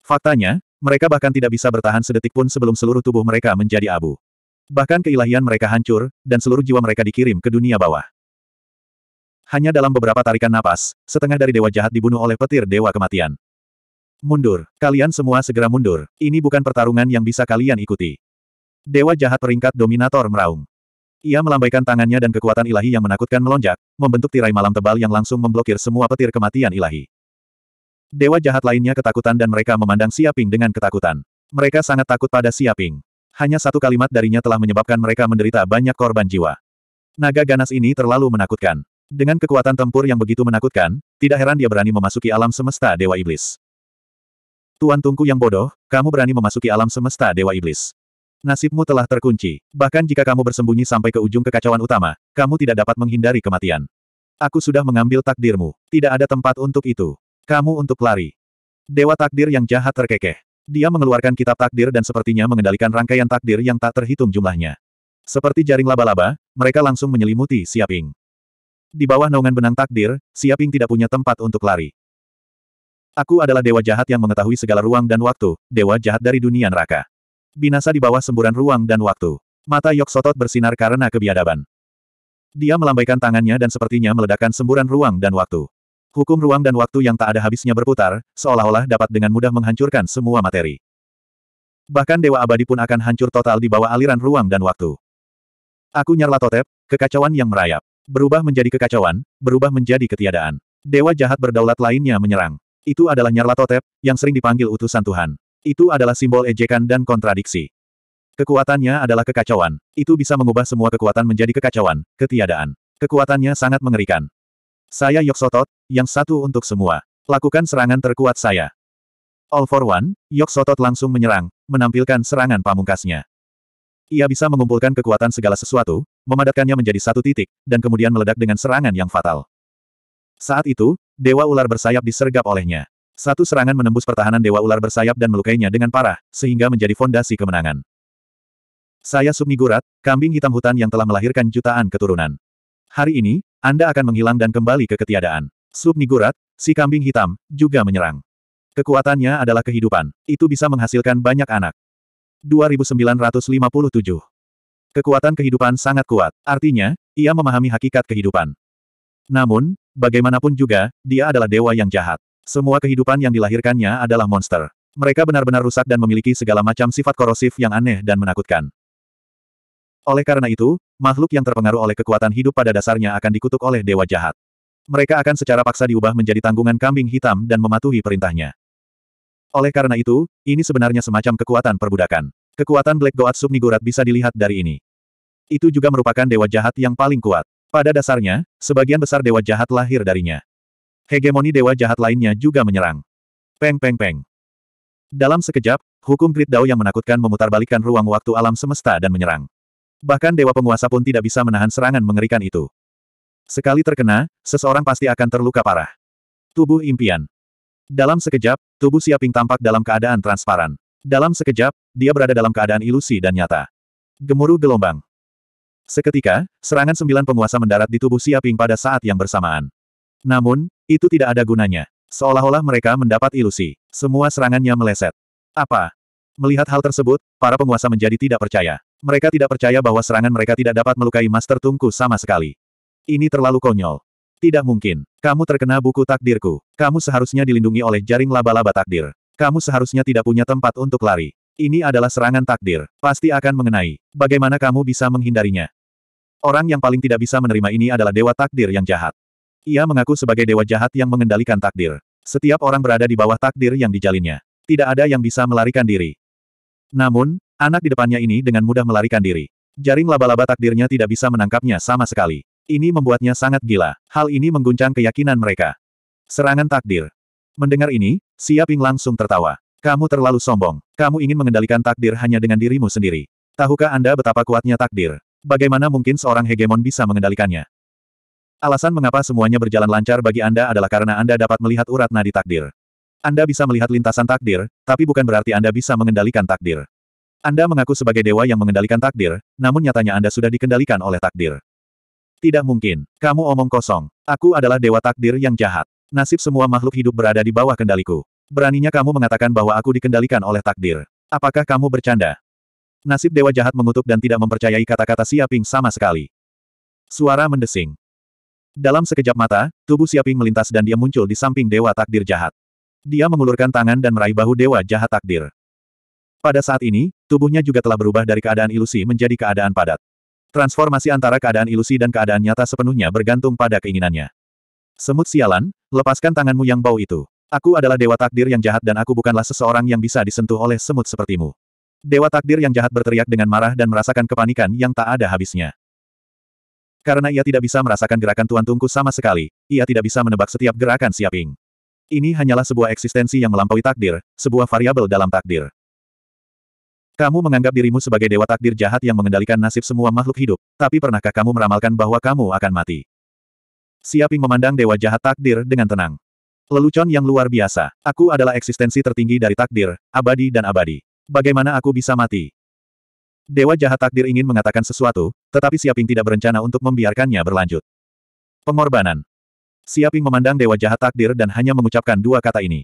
Faktanya, mereka bahkan tidak bisa bertahan sedetik pun sebelum seluruh tubuh mereka menjadi abu. Bahkan keilahian mereka hancur, dan seluruh jiwa mereka dikirim ke dunia bawah. Hanya dalam beberapa tarikan napas, setengah dari dewa jahat dibunuh oleh petir dewa kematian. Mundur, kalian semua segera mundur, ini bukan pertarungan yang bisa kalian ikuti. Dewa jahat peringkat dominator meraung. Ia melambaikan tangannya dan kekuatan ilahi yang menakutkan melonjak, membentuk tirai malam tebal yang langsung memblokir semua petir kematian ilahi. Dewa jahat lainnya ketakutan dan mereka memandang Siaping dengan ketakutan. Mereka sangat takut pada Siaping hanya satu kalimat darinya telah menyebabkan mereka menderita banyak korban jiwa. Naga ganas ini terlalu menakutkan. Dengan kekuatan tempur yang begitu menakutkan, tidak heran dia berani memasuki alam semesta Dewa Iblis. Tuan Tungku yang bodoh, kamu berani memasuki alam semesta Dewa Iblis. Nasibmu telah terkunci. Bahkan jika kamu bersembunyi sampai ke ujung kekacauan utama, kamu tidak dapat menghindari kematian. Aku sudah mengambil takdirmu. Tidak ada tempat untuk itu. Kamu untuk lari. Dewa takdir yang jahat terkekeh. Dia mengeluarkan kitab takdir dan sepertinya mengendalikan rangkaian takdir yang tak terhitung jumlahnya. Seperti jaring laba-laba, mereka langsung menyelimuti Siaping. Di bawah naungan benang takdir, Siaping tidak punya tempat untuk lari. Aku adalah dewa jahat yang mengetahui segala ruang dan waktu, dewa jahat dari dunia neraka. Binasa di bawah semburan ruang dan waktu. Mata Yok Sotot bersinar karena kebiadaban. Dia melambaikan tangannya dan sepertinya meledakkan semburan ruang dan waktu. Hukum ruang dan waktu yang tak ada habisnya berputar, seolah-olah dapat dengan mudah menghancurkan semua materi. Bahkan Dewa Abadi pun akan hancur total di bawah aliran ruang dan waktu. Aku nyarla Totep, kekacauan yang merayap. Berubah menjadi kekacauan, berubah menjadi ketiadaan. Dewa jahat berdaulat lainnya menyerang. Itu adalah nyarla Totep, yang sering dipanggil utusan Tuhan. Itu adalah simbol ejekan dan kontradiksi. Kekuatannya adalah kekacauan. Itu bisa mengubah semua kekuatan menjadi kekacauan, ketiadaan. Kekuatannya sangat mengerikan. Saya Yoksotot, yang satu untuk semua. Lakukan serangan terkuat saya. All for one, Yoksotot langsung menyerang, menampilkan serangan pamungkasnya. Ia bisa mengumpulkan kekuatan segala sesuatu, memadatkannya menjadi satu titik, dan kemudian meledak dengan serangan yang fatal. Saat itu, Dewa Ular Bersayap disergap olehnya. Satu serangan menembus pertahanan Dewa Ular Bersayap dan melukainya dengan parah, sehingga menjadi fondasi kemenangan. Saya Submigurat, kambing hitam hutan yang telah melahirkan jutaan keturunan. Hari ini, Anda akan menghilang dan kembali ke ketiadaan. Sub Nigurat, si kambing hitam, juga menyerang. Kekuatannya adalah kehidupan. Itu bisa menghasilkan banyak anak. 2957. Kekuatan kehidupan sangat kuat. Artinya, ia memahami hakikat kehidupan. Namun, bagaimanapun juga, dia adalah dewa yang jahat. Semua kehidupan yang dilahirkannya adalah monster. Mereka benar-benar rusak dan memiliki segala macam sifat korosif yang aneh dan menakutkan. Oleh karena itu, makhluk yang terpengaruh oleh kekuatan hidup pada dasarnya akan dikutuk oleh dewa jahat. Mereka akan secara paksa diubah menjadi tanggungan kambing hitam dan mematuhi perintahnya. Oleh karena itu, ini sebenarnya semacam kekuatan perbudakan. Kekuatan Black Goat Subnigurat bisa dilihat dari ini. Itu juga merupakan dewa jahat yang paling kuat. Pada dasarnya, sebagian besar dewa jahat lahir darinya. Hegemoni dewa jahat lainnya juga menyerang. Peng peng peng. Dalam sekejap, hukum Grid Dao yang menakutkan memutarbalikkan ruang waktu alam semesta dan menyerang. Bahkan dewa penguasa pun tidak bisa menahan serangan mengerikan itu. Sekali terkena, seseorang pasti akan terluka parah. Tubuh impian. Dalam sekejap, tubuh Siaping tampak dalam keadaan transparan. Dalam sekejap, dia berada dalam keadaan ilusi dan nyata. Gemuruh gelombang. Seketika, serangan sembilan penguasa mendarat di tubuh Siaping pada saat yang bersamaan. Namun, itu tidak ada gunanya. Seolah-olah mereka mendapat ilusi. Semua serangannya meleset. Apa? Melihat hal tersebut, para penguasa menjadi tidak percaya. Mereka tidak percaya bahwa serangan mereka tidak dapat melukai Master Tungku sama sekali. Ini terlalu konyol. Tidak mungkin. Kamu terkena buku takdirku. Kamu seharusnya dilindungi oleh jaring laba-laba takdir. Kamu seharusnya tidak punya tempat untuk lari. Ini adalah serangan takdir. Pasti akan mengenai. Bagaimana kamu bisa menghindarinya? Orang yang paling tidak bisa menerima ini adalah dewa takdir yang jahat. Ia mengaku sebagai dewa jahat yang mengendalikan takdir. Setiap orang berada di bawah takdir yang dijalinnya. Tidak ada yang bisa melarikan diri. Namun, Anak di depannya ini dengan mudah melarikan diri. Jaring laba-laba takdirnya tidak bisa menangkapnya sama sekali. Ini membuatnya sangat gila. Hal ini mengguncang keyakinan mereka. Serangan takdir. Mendengar ini, Siaping langsung tertawa. Kamu terlalu sombong. Kamu ingin mengendalikan takdir hanya dengan dirimu sendiri. Tahukah Anda betapa kuatnya takdir? Bagaimana mungkin seorang hegemon bisa mengendalikannya? Alasan mengapa semuanya berjalan lancar bagi Anda adalah karena Anda dapat melihat urat nadi takdir. Anda bisa melihat lintasan takdir, tapi bukan berarti Anda bisa mengendalikan takdir. Anda mengaku sebagai dewa yang mengendalikan takdir, namun nyatanya Anda sudah dikendalikan oleh takdir. Tidak mungkin. Kamu omong kosong. Aku adalah dewa takdir yang jahat. Nasib semua makhluk hidup berada di bawah kendaliku. Beraninya kamu mengatakan bahwa aku dikendalikan oleh takdir. Apakah kamu bercanda? Nasib dewa jahat mengutuk dan tidak mempercayai kata-kata Siaping sama sekali. Suara mendesing. Dalam sekejap mata, tubuh Siaping melintas dan dia muncul di samping dewa takdir jahat. Dia mengulurkan tangan dan meraih bahu dewa jahat takdir. Pada saat ini, tubuhnya juga telah berubah dari keadaan ilusi menjadi keadaan padat. Transformasi antara keadaan ilusi dan keadaan nyata sepenuhnya bergantung pada keinginannya. Semut sialan, lepaskan tanganmu yang bau itu. Aku adalah dewa takdir yang jahat dan aku bukanlah seseorang yang bisa disentuh oleh semut sepertimu. Dewa takdir yang jahat berteriak dengan marah dan merasakan kepanikan yang tak ada habisnya. Karena ia tidak bisa merasakan gerakan tuan tungku sama sekali, ia tidak bisa menebak setiap gerakan siaping. Ini hanyalah sebuah eksistensi yang melampaui takdir, sebuah variabel dalam takdir. Kamu menganggap dirimu sebagai dewa takdir jahat yang mengendalikan nasib semua makhluk hidup, tapi pernahkah kamu meramalkan bahwa kamu akan mati? Siaping memandang dewa jahat takdir dengan tenang. Lelucon yang luar biasa. Aku adalah eksistensi tertinggi dari takdir, abadi dan abadi. Bagaimana aku bisa mati? Dewa jahat takdir ingin mengatakan sesuatu, tetapi Siaping tidak berencana untuk membiarkannya berlanjut. Pengorbanan. Siaping memandang dewa jahat takdir dan hanya mengucapkan dua kata ini.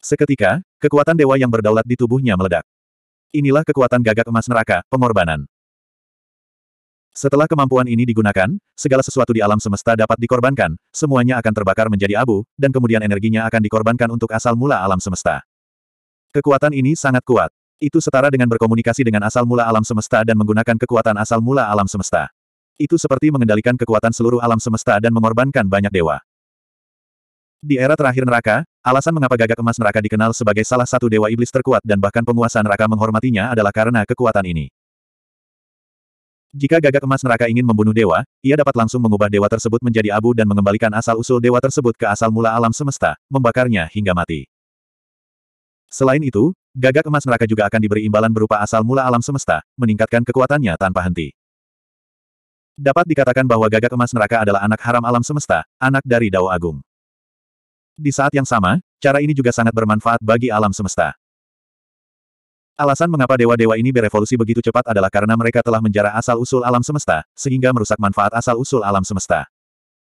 Seketika, kekuatan dewa yang berdaulat di tubuhnya meledak. Inilah kekuatan gagak emas neraka, pengorbanan. Setelah kemampuan ini digunakan, segala sesuatu di alam semesta dapat dikorbankan, semuanya akan terbakar menjadi abu, dan kemudian energinya akan dikorbankan untuk asal mula alam semesta. Kekuatan ini sangat kuat. Itu setara dengan berkomunikasi dengan asal mula alam semesta dan menggunakan kekuatan asal mula alam semesta. Itu seperti mengendalikan kekuatan seluruh alam semesta dan mengorbankan banyak dewa. Di era terakhir neraka, alasan mengapa gagak emas neraka dikenal sebagai salah satu dewa iblis terkuat dan bahkan penguasa neraka menghormatinya adalah karena kekuatan ini. Jika gagak emas neraka ingin membunuh dewa, ia dapat langsung mengubah dewa tersebut menjadi abu dan mengembalikan asal-usul dewa tersebut ke asal mula alam semesta, membakarnya hingga mati. Selain itu, gagak emas neraka juga akan diberi imbalan berupa asal mula alam semesta, meningkatkan kekuatannya tanpa henti. Dapat dikatakan bahwa gagak emas neraka adalah anak haram alam semesta, anak dari Dao Agung. Di saat yang sama, cara ini juga sangat bermanfaat bagi alam semesta. Alasan mengapa dewa-dewa ini berevolusi begitu cepat adalah karena mereka telah menjara asal-usul alam semesta, sehingga merusak manfaat asal-usul alam semesta.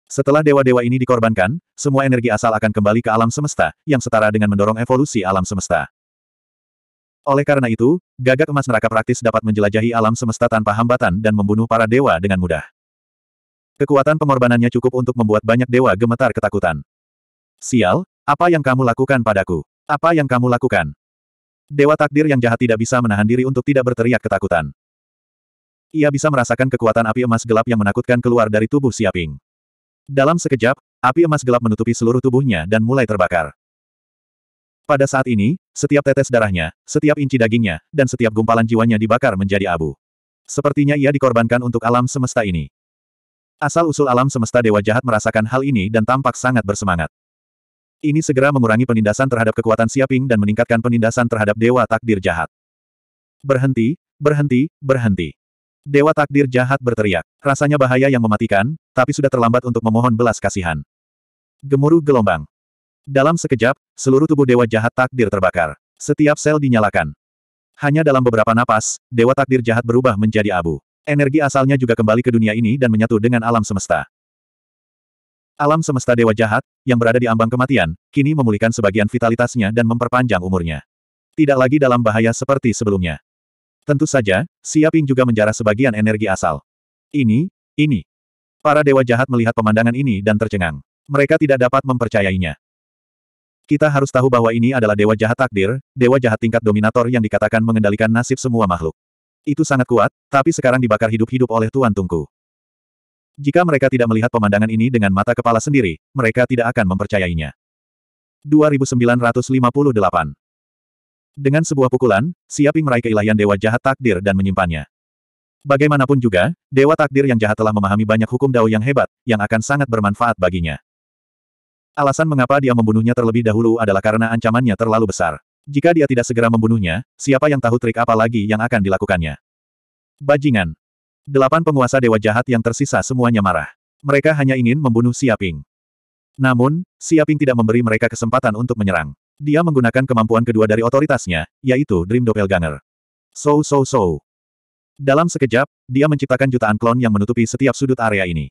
Setelah dewa-dewa ini dikorbankan, semua energi asal akan kembali ke alam semesta, yang setara dengan mendorong evolusi alam semesta. Oleh karena itu, gagak emas neraka praktis dapat menjelajahi alam semesta tanpa hambatan dan membunuh para dewa dengan mudah. Kekuatan pengorbanannya cukup untuk membuat banyak dewa gemetar ketakutan. Sial, apa yang kamu lakukan padaku? Apa yang kamu lakukan? Dewa takdir yang jahat tidak bisa menahan diri untuk tidak berteriak ketakutan. Ia bisa merasakan kekuatan api emas gelap yang menakutkan keluar dari tubuh Siaping. Dalam sekejap, api emas gelap menutupi seluruh tubuhnya dan mulai terbakar. Pada saat ini, setiap tetes darahnya, setiap inci dagingnya, dan setiap gumpalan jiwanya dibakar menjadi abu. Sepertinya ia dikorbankan untuk alam semesta ini. Asal-usul alam semesta dewa jahat merasakan hal ini dan tampak sangat bersemangat ini segera mengurangi penindasan terhadap kekuatan Siaping dan meningkatkan penindasan terhadap Dewa Takdir Jahat. Berhenti, berhenti, berhenti. Dewa Takdir Jahat berteriak. Rasanya bahaya yang mematikan, tapi sudah terlambat untuk memohon belas kasihan. Gemuruh gelombang. Dalam sekejap, seluruh tubuh Dewa Jahat Takdir terbakar. Setiap sel dinyalakan. Hanya dalam beberapa napas, Dewa Takdir Jahat berubah menjadi abu. Energi asalnya juga kembali ke dunia ini dan menyatu dengan alam semesta. Alam semesta dewa jahat, yang berada di ambang kematian, kini memulihkan sebagian vitalitasnya dan memperpanjang umurnya. Tidak lagi dalam bahaya seperti sebelumnya. Tentu saja, Siaping juga menjarah sebagian energi asal. Ini, ini. Para dewa jahat melihat pemandangan ini dan tercengang. Mereka tidak dapat mempercayainya. Kita harus tahu bahwa ini adalah dewa jahat takdir, dewa jahat tingkat dominator yang dikatakan mengendalikan nasib semua makhluk. Itu sangat kuat, tapi sekarang dibakar hidup-hidup oleh Tuan Tungku. Jika mereka tidak melihat pemandangan ini dengan mata kepala sendiri, mereka tidak akan mempercayainya. 2958 Dengan sebuah pukulan, Siaping meraih keilahian Dewa Jahat Takdir dan menyimpannya. Bagaimanapun juga, Dewa Takdir yang jahat telah memahami banyak hukum Dao yang hebat, yang akan sangat bermanfaat baginya. Alasan mengapa dia membunuhnya terlebih dahulu adalah karena ancamannya terlalu besar. Jika dia tidak segera membunuhnya, siapa yang tahu trik apa lagi yang akan dilakukannya? Bajingan. Delapan penguasa dewa jahat yang tersisa semuanya marah. Mereka hanya ingin membunuh Siaping. Namun, Siaping tidak memberi mereka kesempatan untuk menyerang. Dia menggunakan kemampuan kedua dari otoritasnya, yaitu Dream Doppelganger. So so so. Dalam sekejap, dia menciptakan jutaan klon yang menutupi setiap sudut area ini.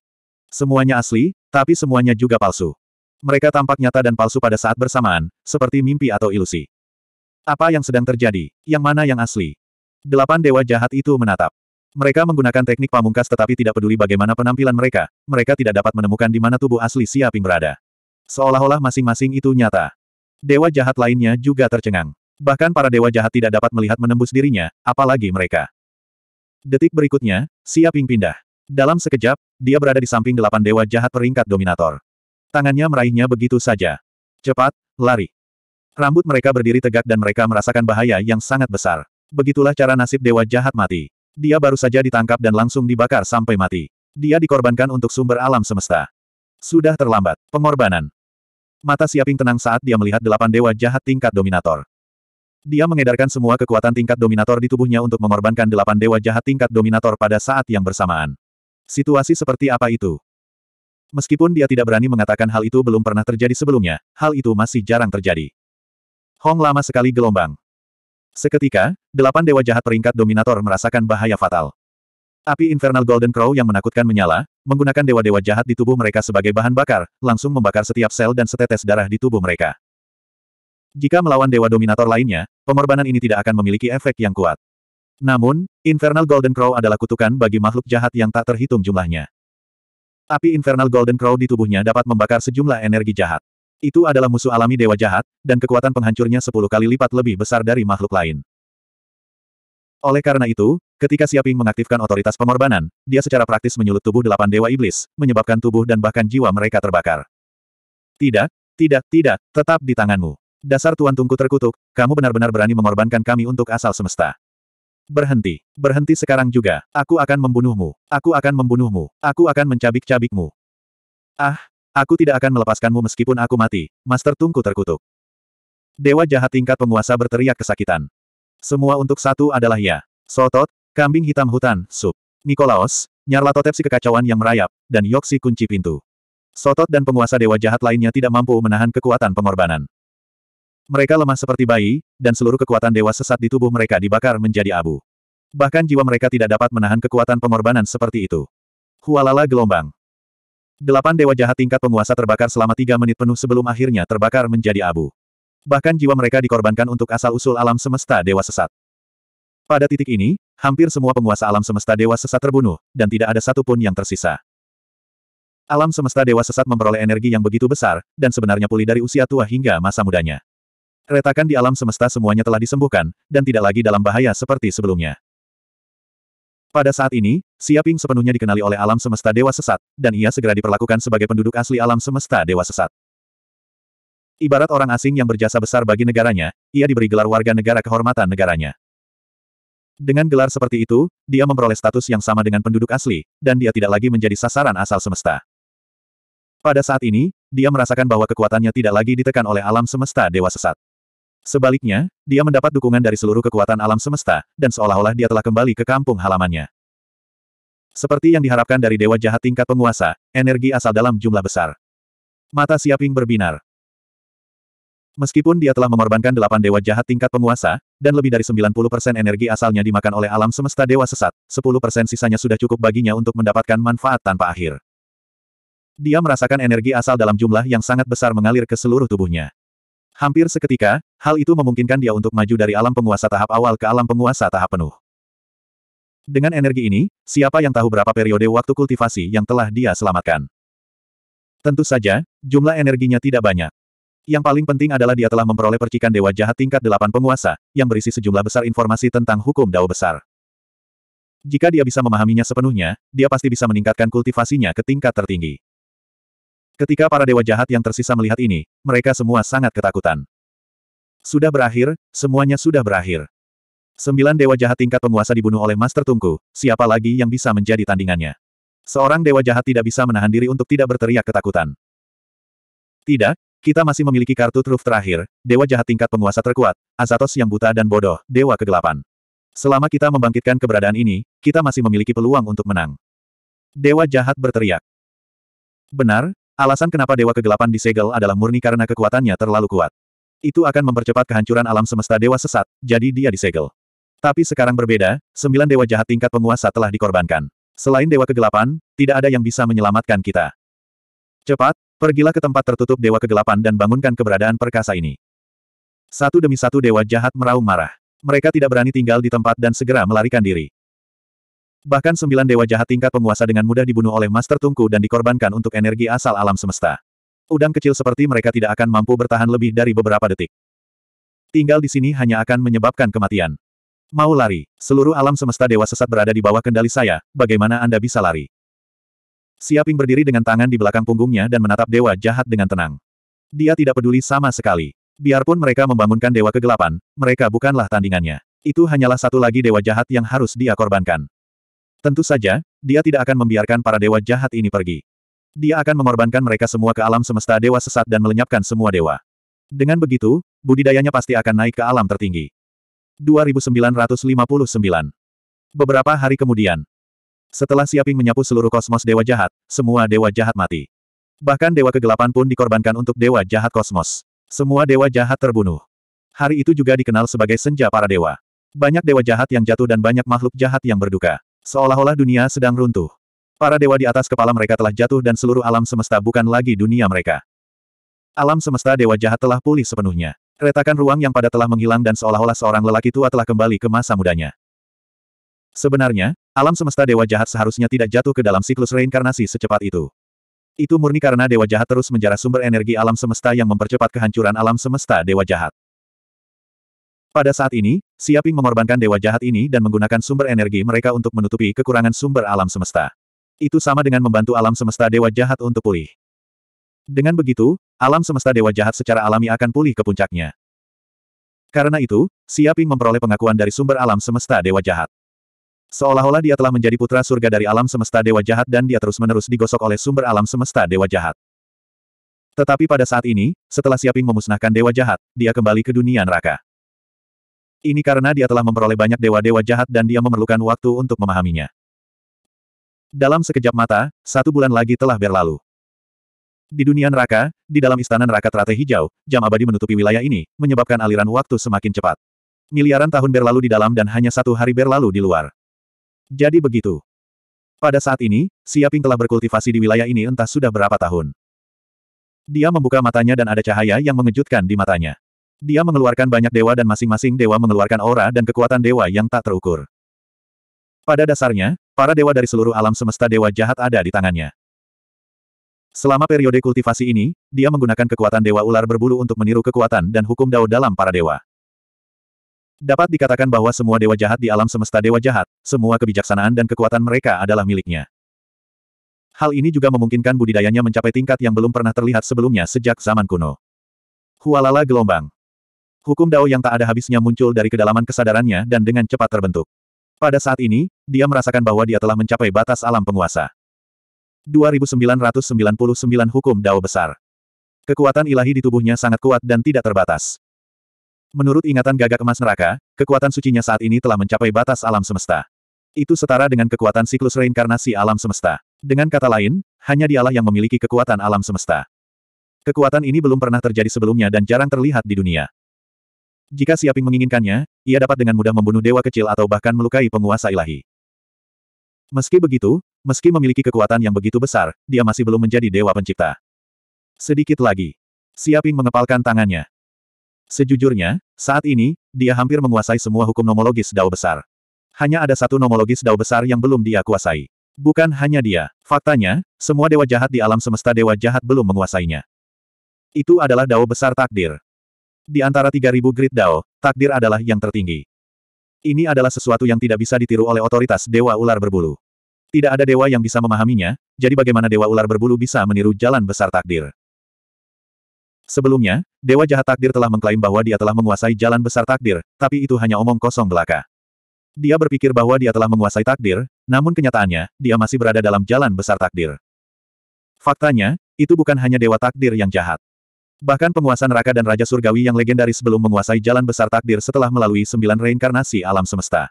Semuanya asli, tapi semuanya juga palsu. Mereka tampak nyata dan palsu pada saat bersamaan, seperti mimpi atau ilusi. Apa yang sedang terjadi? Yang mana yang asli? Delapan dewa jahat itu menatap. Mereka menggunakan teknik pamungkas tetapi tidak peduli bagaimana penampilan mereka, mereka tidak dapat menemukan di mana tubuh asli Siaping berada. Seolah-olah masing-masing itu nyata. Dewa jahat lainnya juga tercengang. Bahkan para dewa jahat tidak dapat melihat menembus dirinya, apalagi mereka. Detik berikutnya, Siaping pindah. Dalam sekejap, dia berada di samping delapan dewa jahat peringkat dominator. Tangannya meraihnya begitu saja. Cepat, lari. Rambut mereka berdiri tegak dan mereka merasakan bahaya yang sangat besar. Begitulah cara nasib dewa jahat mati. Dia baru saja ditangkap dan langsung dibakar sampai mati. Dia dikorbankan untuk sumber alam semesta. Sudah terlambat. Pengorbanan. Mata Siaping tenang saat dia melihat delapan dewa jahat tingkat dominator. Dia mengedarkan semua kekuatan tingkat dominator di tubuhnya untuk mengorbankan delapan dewa jahat tingkat dominator pada saat yang bersamaan. Situasi seperti apa itu? Meskipun dia tidak berani mengatakan hal itu belum pernah terjadi sebelumnya, hal itu masih jarang terjadi. Hong lama sekali gelombang. Seketika, delapan dewa jahat peringkat dominator merasakan bahaya fatal. Api infernal Golden Crow yang menakutkan menyala, menggunakan dewa-dewa jahat di tubuh mereka sebagai bahan bakar, langsung membakar setiap sel dan setetes darah di tubuh mereka. Jika melawan dewa dominator lainnya, pengorbanan ini tidak akan memiliki efek yang kuat. Namun, Infernal Golden Crow adalah kutukan bagi makhluk jahat yang tak terhitung jumlahnya. Api Infernal Golden Crow di tubuhnya dapat membakar sejumlah energi jahat. Itu adalah musuh alami dewa jahat, dan kekuatan penghancurnya sepuluh kali lipat lebih besar dari makhluk lain. Oleh karena itu, ketika Siaping mengaktifkan otoritas pengorbanan, dia secara praktis menyulut tubuh delapan dewa iblis, menyebabkan tubuh dan bahkan jiwa mereka terbakar. Tidak, tidak, tidak, tetap di tanganmu. Dasar Tuan Tungku terkutuk, kamu benar-benar berani mengorbankan kami untuk asal semesta. Berhenti. Berhenti sekarang juga. Aku akan membunuhmu. Aku akan membunuhmu. Aku akan mencabik-cabikmu. Ah, Aku tidak akan melepaskanmu meskipun aku mati, Master Tungku terkutuk. Dewa jahat tingkat penguasa berteriak kesakitan. Semua untuk satu adalah ya. Sotot, kambing hitam hutan, sup. Nikolaos, Nyarlatotepsi kekacauan yang merayap, dan Yoksi kunci pintu. Sotot dan penguasa dewa jahat lainnya tidak mampu menahan kekuatan pengorbanan. Mereka lemah seperti bayi, dan seluruh kekuatan dewa sesat di tubuh mereka dibakar menjadi abu. Bahkan jiwa mereka tidak dapat menahan kekuatan pengorbanan seperti itu. Hualala gelombang. Delapan dewa jahat tingkat penguasa terbakar selama tiga menit penuh sebelum akhirnya terbakar menjadi abu. Bahkan jiwa mereka dikorbankan untuk asal-usul alam semesta dewa sesat. Pada titik ini, hampir semua penguasa alam semesta dewa sesat terbunuh, dan tidak ada satupun yang tersisa. Alam semesta dewa sesat memperoleh energi yang begitu besar, dan sebenarnya pulih dari usia tua hingga masa mudanya. Retakan di alam semesta semuanya telah disembuhkan, dan tidak lagi dalam bahaya seperti sebelumnya. Pada saat ini, Siaping sepenuhnya dikenali oleh alam semesta dewa sesat, dan ia segera diperlakukan sebagai penduduk asli alam semesta dewa sesat. Ibarat orang asing yang berjasa besar bagi negaranya, ia diberi gelar warga negara kehormatan negaranya. Dengan gelar seperti itu, dia memperoleh status yang sama dengan penduduk asli, dan dia tidak lagi menjadi sasaran asal semesta. Pada saat ini, dia merasakan bahwa kekuatannya tidak lagi ditekan oleh alam semesta dewa sesat. Sebaliknya, dia mendapat dukungan dari seluruh kekuatan alam semesta, dan seolah-olah dia telah kembali ke kampung halamannya. Seperti yang diharapkan dari dewa jahat tingkat penguasa, energi asal dalam jumlah besar. Mata Siaping berbinar. Meskipun dia telah mengorbankan delapan dewa jahat tingkat penguasa, dan lebih dari 90% energi asalnya dimakan oleh alam semesta dewa sesat, 10% sisanya sudah cukup baginya untuk mendapatkan manfaat tanpa akhir. Dia merasakan energi asal dalam jumlah yang sangat besar mengalir ke seluruh tubuhnya. Hampir seketika, hal itu memungkinkan dia untuk maju dari alam penguasa tahap awal ke alam penguasa tahap penuh. Dengan energi ini, siapa yang tahu berapa periode waktu kultivasi yang telah dia selamatkan? Tentu saja, jumlah energinya tidak banyak. Yang paling penting adalah dia telah memperoleh percikan dewa jahat tingkat delapan penguasa, yang berisi sejumlah besar informasi tentang hukum dao besar. Jika dia bisa memahaminya sepenuhnya, dia pasti bisa meningkatkan kultivasinya ke tingkat tertinggi. Ketika para dewa jahat yang tersisa melihat ini, mereka semua sangat ketakutan. Sudah berakhir, semuanya sudah berakhir. Sembilan dewa jahat tingkat penguasa dibunuh oleh Master Tungku, siapa lagi yang bisa menjadi tandingannya? Seorang dewa jahat tidak bisa menahan diri untuk tidak berteriak ketakutan. Tidak, kita masih memiliki kartu truf terakhir, dewa jahat tingkat penguasa terkuat, Azatos yang buta dan bodoh, dewa kegelapan. Selama kita membangkitkan keberadaan ini, kita masih memiliki peluang untuk menang. Dewa jahat berteriak. Benar, Alasan kenapa Dewa Kegelapan disegel adalah murni karena kekuatannya terlalu kuat. Itu akan mempercepat kehancuran alam semesta Dewa Sesat, jadi dia disegel. Tapi sekarang berbeda, sembilan Dewa Jahat tingkat penguasa telah dikorbankan. Selain Dewa Kegelapan, tidak ada yang bisa menyelamatkan kita. Cepat, pergilah ke tempat tertutup Dewa Kegelapan dan bangunkan keberadaan perkasa ini. Satu demi satu Dewa Jahat meraung marah. Mereka tidak berani tinggal di tempat dan segera melarikan diri. Bahkan sembilan dewa jahat tingkat penguasa dengan mudah dibunuh oleh Master Tungku dan dikorbankan untuk energi asal alam semesta. Udang kecil seperti mereka tidak akan mampu bertahan lebih dari beberapa detik. Tinggal di sini hanya akan menyebabkan kematian. Mau lari, seluruh alam semesta dewa sesat berada di bawah kendali saya, bagaimana Anda bisa lari? Siaping berdiri dengan tangan di belakang punggungnya dan menatap dewa jahat dengan tenang. Dia tidak peduli sama sekali. Biarpun mereka membangunkan dewa kegelapan, mereka bukanlah tandingannya. Itu hanyalah satu lagi dewa jahat yang harus dia korbankan. Tentu saja, dia tidak akan membiarkan para dewa jahat ini pergi. Dia akan mengorbankan mereka semua ke alam semesta dewa sesat dan melenyapkan semua dewa. Dengan begitu, budidayanya pasti akan naik ke alam tertinggi. 2959 Beberapa hari kemudian, setelah Siaping menyapu seluruh kosmos dewa jahat, semua dewa jahat mati. Bahkan dewa kegelapan pun dikorbankan untuk dewa jahat kosmos. Semua dewa jahat terbunuh. Hari itu juga dikenal sebagai Senja Para Dewa. Banyak dewa jahat yang jatuh dan banyak makhluk jahat yang berduka. Seolah-olah dunia sedang runtuh. Para dewa di atas kepala mereka telah jatuh dan seluruh alam semesta bukan lagi dunia mereka. Alam semesta dewa jahat telah pulih sepenuhnya. Retakan ruang yang pada telah menghilang dan seolah-olah seorang lelaki tua telah kembali ke masa mudanya. Sebenarnya, alam semesta dewa jahat seharusnya tidak jatuh ke dalam siklus reinkarnasi secepat itu. Itu murni karena dewa jahat terus menjarah sumber energi alam semesta yang mempercepat kehancuran alam semesta dewa jahat. Pada saat ini, Siaping mengorbankan dewa jahat ini dan menggunakan sumber energi mereka untuk menutupi kekurangan sumber alam semesta. Itu sama dengan membantu alam semesta dewa jahat untuk pulih. Dengan begitu, alam semesta dewa jahat secara alami akan pulih ke puncaknya. Karena itu, Siaping memperoleh pengakuan dari sumber alam semesta dewa jahat. Seolah-olah dia telah menjadi putra surga dari alam semesta dewa jahat dan dia terus-menerus digosok oleh sumber alam semesta dewa jahat. Tetapi pada saat ini, setelah Siaping memusnahkan dewa jahat, dia kembali ke dunia neraka. Ini karena dia telah memperoleh banyak dewa-dewa jahat dan dia memerlukan waktu untuk memahaminya. Dalam sekejap mata, satu bulan lagi telah berlalu. Di dunia neraka, di dalam istana neraka teratai hijau, jam abadi menutupi wilayah ini, menyebabkan aliran waktu semakin cepat. Miliaran tahun berlalu di dalam dan hanya satu hari berlalu di luar. Jadi begitu. Pada saat ini, Siaping telah berkultivasi di wilayah ini entah sudah berapa tahun. Dia membuka matanya dan ada cahaya yang mengejutkan di matanya. Dia mengeluarkan banyak dewa dan masing-masing dewa mengeluarkan aura dan kekuatan dewa yang tak terukur. Pada dasarnya, para dewa dari seluruh alam semesta dewa jahat ada di tangannya. Selama periode kultivasi ini, dia menggunakan kekuatan dewa ular berbulu untuk meniru kekuatan dan hukum dao dalam para dewa. Dapat dikatakan bahwa semua dewa jahat di alam semesta dewa jahat, semua kebijaksanaan dan kekuatan mereka adalah miliknya. Hal ini juga memungkinkan budidayanya mencapai tingkat yang belum pernah terlihat sebelumnya sejak zaman kuno. Hualala gelombang. Hukum Dao yang tak ada habisnya muncul dari kedalaman kesadarannya dan dengan cepat terbentuk. Pada saat ini, dia merasakan bahwa dia telah mencapai batas alam penguasa. 2999 Hukum Dao Besar Kekuatan ilahi di tubuhnya sangat kuat dan tidak terbatas. Menurut ingatan gagak emas neraka, kekuatan sucinya saat ini telah mencapai batas alam semesta. Itu setara dengan kekuatan siklus reinkarnasi alam semesta. Dengan kata lain, hanya dialah yang memiliki kekuatan alam semesta. Kekuatan ini belum pernah terjadi sebelumnya dan jarang terlihat di dunia. Jika Siaping menginginkannya, ia dapat dengan mudah membunuh dewa kecil atau bahkan melukai penguasa ilahi. Meski begitu, meski memiliki kekuatan yang begitu besar, dia masih belum menjadi dewa pencipta. Sedikit lagi. Siaping mengepalkan tangannya. Sejujurnya, saat ini, dia hampir menguasai semua hukum nomologis dao besar. Hanya ada satu nomologis dao besar yang belum dia kuasai. Bukan hanya dia. Faktanya, semua dewa jahat di alam semesta dewa jahat belum menguasainya. Itu adalah dao besar takdir. Di antara 3.000 grid Dao, takdir adalah yang tertinggi. Ini adalah sesuatu yang tidak bisa ditiru oleh otoritas Dewa Ular Berbulu. Tidak ada dewa yang bisa memahaminya, jadi bagaimana Dewa Ular Berbulu bisa meniru jalan besar takdir? Sebelumnya, Dewa Jahat Takdir telah mengklaim bahwa dia telah menguasai jalan besar takdir, tapi itu hanya omong kosong belaka. Dia berpikir bahwa dia telah menguasai takdir, namun kenyataannya, dia masih berada dalam jalan besar takdir. Faktanya, itu bukan hanya Dewa Takdir yang jahat. Bahkan penguasa neraka dan Raja Surgawi yang legendaris belum menguasai jalan besar takdir setelah melalui sembilan reinkarnasi alam semesta.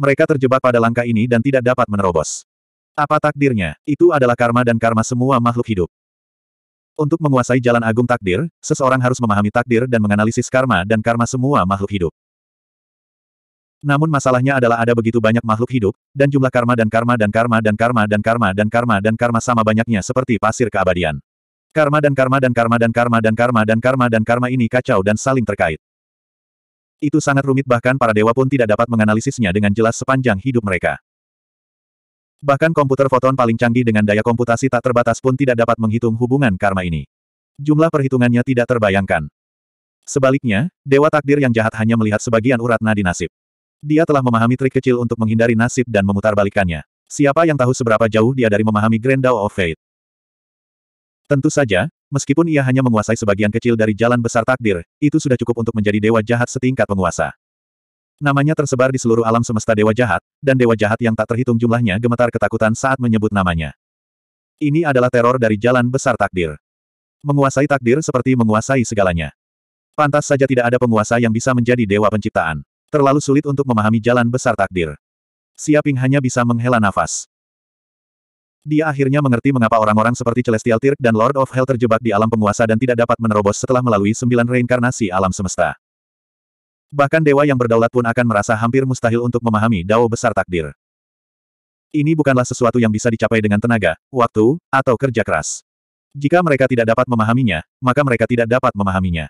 Mereka terjebak pada langkah ini dan tidak dapat menerobos. Apa takdirnya? Itu adalah karma dan karma semua makhluk hidup. Untuk menguasai jalan agung takdir, seseorang harus memahami takdir dan menganalisis karma dan karma semua makhluk hidup. Namun masalahnya adalah ada begitu banyak makhluk hidup, dan jumlah karma dan karma dan karma dan karma dan karma dan karma dan karma, dan karma sama banyaknya seperti pasir keabadian. Karma dan karma dan karma dan karma dan karma dan karma dan karma ini kacau dan saling terkait. Itu sangat rumit bahkan para dewa pun tidak dapat menganalisisnya dengan jelas sepanjang hidup mereka. Bahkan komputer foton paling canggih dengan daya komputasi tak terbatas pun tidak dapat menghitung hubungan karma ini. Jumlah perhitungannya tidak terbayangkan. Sebaliknya, dewa takdir yang jahat hanya melihat sebagian urat nadi nasib. Dia telah memahami trik kecil untuk menghindari nasib dan memutarbalikannya. Siapa yang tahu seberapa jauh dia dari memahami Grand Dao of Fate? Tentu saja, meskipun ia hanya menguasai sebagian kecil dari jalan besar takdir, itu sudah cukup untuk menjadi dewa jahat setingkat penguasa. Namanya tersebar di seluruh alam semesta dewa jahat, dan dewa jahat yang tak terhitung jumlahnya gemetar ketakutan saat menyebut namanya. Ini adalah teror dari jalan besar takdir. Menguasai takdir seperti menguasai segalanya. Pantas saja tidak ada penguasa yang bisa menjadi dewa penciptaan. Terlalu sulit untuk memahami jalan besar takdir. Siaping hanya bisa menghela nafas. Dia akhirnya mengerti mengapa orang-orang seperti Celestial Tirk dan Lord of Hell terjebak di alam penguasa dan tidak dapat menerobos setelah melalui sembilan reinkarnasi alam semesta. Bahkan dewa yang berdaulat pun akan merasa hampir mustahil untuk memahami dao besar takdir. Ini bukanlah sesuatu yang bisa dicapai dengan tenaga, waktu, atau kerja keras. Jika mereka tidak dapat memahaminya, maka mereka tidak dapat memahaminya.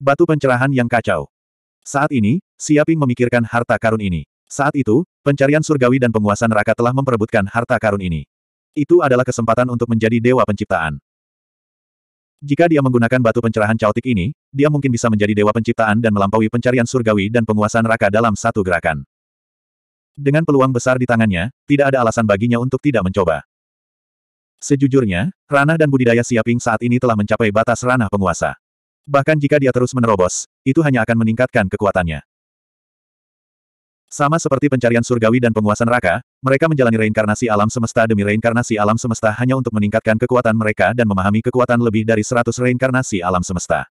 Batu pencerahan yang kacau. Saat ini, Siaping memikirkan harta karun ini. Saat itu, pencarian surgawi dan penguasa neraka telah memperebutkan harta karun ini. Itu adalah kesempatan untuk menjadi dewa penciptaan. Jika dia menggunakan batu pencerahan caotik ini, dia mungkin bisa menjadi dewa penciptaan dan melampaui pencarian surgawi dan penguasaan raka dalam satu gerakan. Dengan peluang besar di tangannya, tidak ada alasan baginya untuk tidak mencoba. Sejujurnya, ranah dan budidaya Siaping saat ini telah mencapai batas ranah penguasa. Bahkan jika dia terus menerobos, itu hanya akan meningkatkan kekuatannya. Sama seperti pencarian surgawi dan penguasaan raka, mereka menjalani reinkarnasi alam semesta demi reinkarnasi alam semesta hanya untuk meningkatkan kekuatan mereka dan memahami kekuatan lebih dari 100 reinkarnasi alam semesta.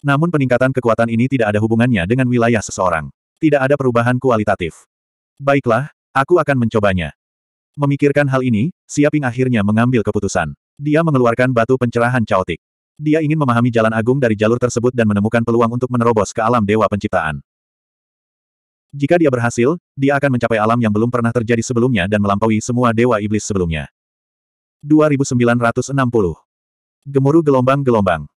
Namun peningkatan kekuatan ini tidak ada hubungannya dengan wilayah seseorang. Tidak ada perubahan kualitatif. Baiklah, aku akan mencobanya. Memikirkan hal ini, Siaping akhirnya mengambil keputusan. Dia mengeluarkan batu pencerahan caotik. Dia ingin memahami jalan agung dari jalur tersebut dan menemukan peluang untuk menerobos ke alam dewa penciptaan. Jika dia berhasil, dia akan mencapai alam yang belum pernah terjadi sebelumnya dan melampaui semua dewa iblis sebelumnya. 2960 Gemuruh gelombang-gelombang.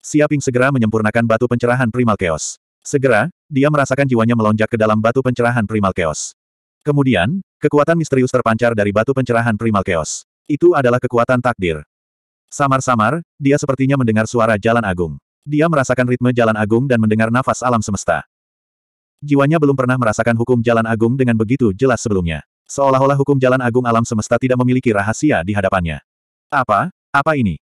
Siaping segera menyempurnakan batu pencerahan primal chaos. Segera, dia merasakan jiwanya melonjak ke dalam batu pencerahan primal chaos. Kemudian, kekuatan misterius terpancar dari batu pencerahan primal chaos. Itu adalah kekuatan takdir. Samar-samar, dia sepertinya mendengar suara jalan agung. Dia merasakan ritme jalan agung dan mendengar nafas alam semesta. Jiwanya belum pernah merasakan hukum jalan agung dengan begitu jelas sebelumnya. Seolah-olah hukum jalan agung alam semesta tidak memiliki rahasia di hadapannya. Apa? Apa ini?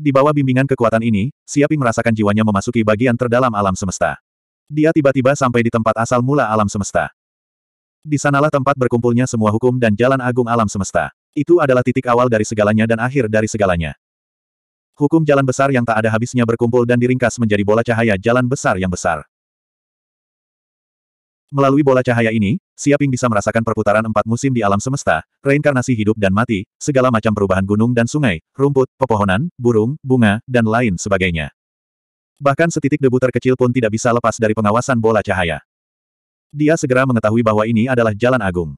Di bawah bimbingan kekuatan ini, Siaping merasakan jiwanya memasuki bagian terdalam alam semesta. Dia tiba-tiba sampai di tempat asal mula alam semesta. Di sanalah tempat berkumpulnya semua hukum dan jalan agung alam semesta. Itu adalah titik awal dari segalanya dan akhir dari segalanya. Hukum jalan besar yang tak ada habisnya berkumpul dan diringkas menjadi bola cahaya jalan besar yang besar. Melalui bola cahaya ini, Siaping bisa merasakan perputaran empat musim di alam semesta, reinkarnasi hidup dan mati, segala macam perubahan gunung dan sungai, rumput, pepohonan, burung, bunga, dan lain sebagainya. Bahkan setitik debu terkecil pun tidak bisa lepas dari pengawasan bola cahaya. Dia segera mengetahui bahwa ini adalah jalan agung.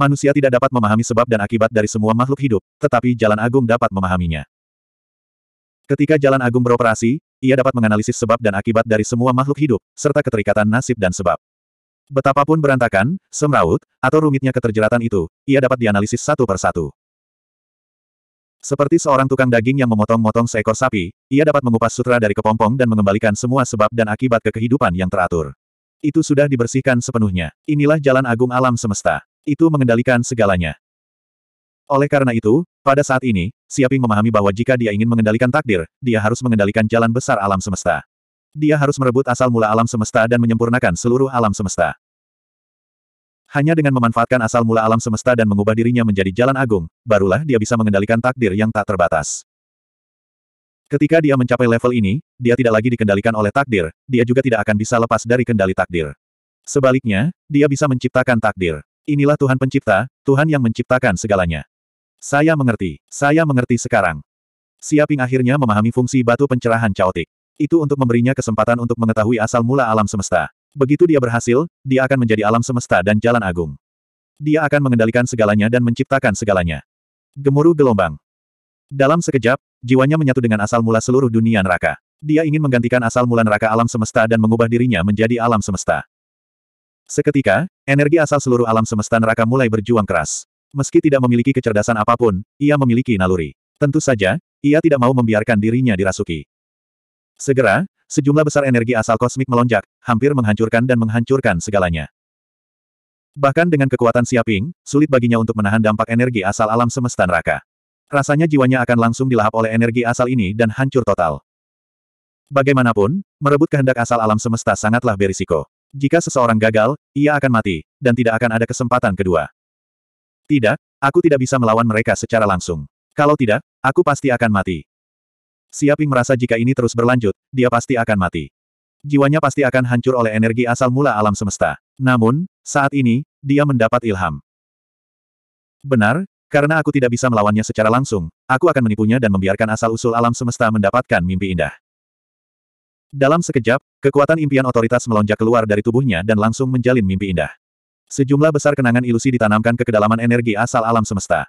Manusia tidak dapat memahami sebab dan akibat dari semua makhluk hidup, tetapi jalan agung dapat memahaminya. Ketika jalan agung beroperasi, ia dapat menganalisis sebab dan akibat dari semua makhluk hidup, serta keterikatan nasib dan sebab. Betapapun berantakan, semraut, atau rumitnya keterjeratan itu, ia dapat dianalisis satu persatu. Seperti seorang tukang daging yang memotong-motong seekor sapi, ia dapat mengupas sutra dari kepompong dan mengembalikan semua sebab dan akibat ke kehidupan yang teratur. Itu sudah dibersihkan sepenuhnya. Inilah jalan agung alam semesta. Itu mengendalikan segalanya. Oleh karena itu, pada saat ini, Siaping memahami bahwa jika dia ingin mengendalikan takdir, dia harus mengendalikan jalan besar alam semesta. Dia harus merebut asal mula alam semesta dan menyempurnakan seluruh alam semesta. Hanya dengan memanfaatkan asal mula alam semesta dan mengubah dirinya menjadi jalan agung, barulah dia bisa mengendalikan takdir yang tak terbatas. Ketika dia mencapai level ini, dia tidak lagi dikendalikan oleh takdir, dia juga tidak akan bisa lepas dari kendali takdir. Sebaliknya, dia bisa menciptakan takdir. Inilah Tuhan pencipta, Tuhan yang menciptakan segalanya. Saya mengerti, saya mengerti sekarang. Siaping akhirnya memahami fungsi batu pencerahan caotik. Itu untuk memberinya kesempatan untuk mengetahui asal mula alam semesta. Begitu dia berhasil, dia akan menjadi alam semesta dan jalan agung. Dia akan mengendalikan segalanya dan menciptakan segalanya. Gemuruh gelombang. Dalam sekejap, jiwanya menyatu dengan asal mula seluruh dunia neraka. Dia ingin menggantikan asal mula neraka alam semesta dan mengubah dirinya menjadi alam semesta. Seketika, energi asal seluruh alam semesta neraka mulai berjuang keras. Meski tidak memiliki kecerdasan apapun, ia memiliki naluri. Tentu saja, ia tidak mau membiarkan dirinya dirasuki. Segera, sejumlah besar energi asal kosmik melonjak, hampir menghancurkan dan menghancurkan segalanya. Bahkan dengan kekuatan Siaping, sulit baginya untuk menahan dampak energi asal alam semesta neraka. Rasanya jiwanya akan langsung dilahap oleh energi asal ini dan hancur total. Bagaimanapun, merebut kehendak asal alam semesta sangatlah berisiko. Jika seseorang gagal, ia akan mati, dan tidak akan ada kesempatan kedua. Tidak, aku tidak bisa melawan mereka secara langsung. Kalau tidak, aku pasti akan mati. Siaping merasa jika ini terus berlanjut, dia pasti akan mati. Jiwanya pasti akan hancur oleh energi asal mula alam semesta. Namun, saat ini, dia mendapat ilham. Benar, karena aku tidak bisa melawannya secara langsung, aku akan menipunya dan membiarkan asal-usul alam semesta mendapatkan mimpi indah. Dalam sekejap, kekuatan impian otoritas melonjak keluar dari tubuhnya dan langsung menjalin mimpi indah. Sejumlah besar kenangan ilusi ditanamkan ke kedalaman energi asal alam semesta.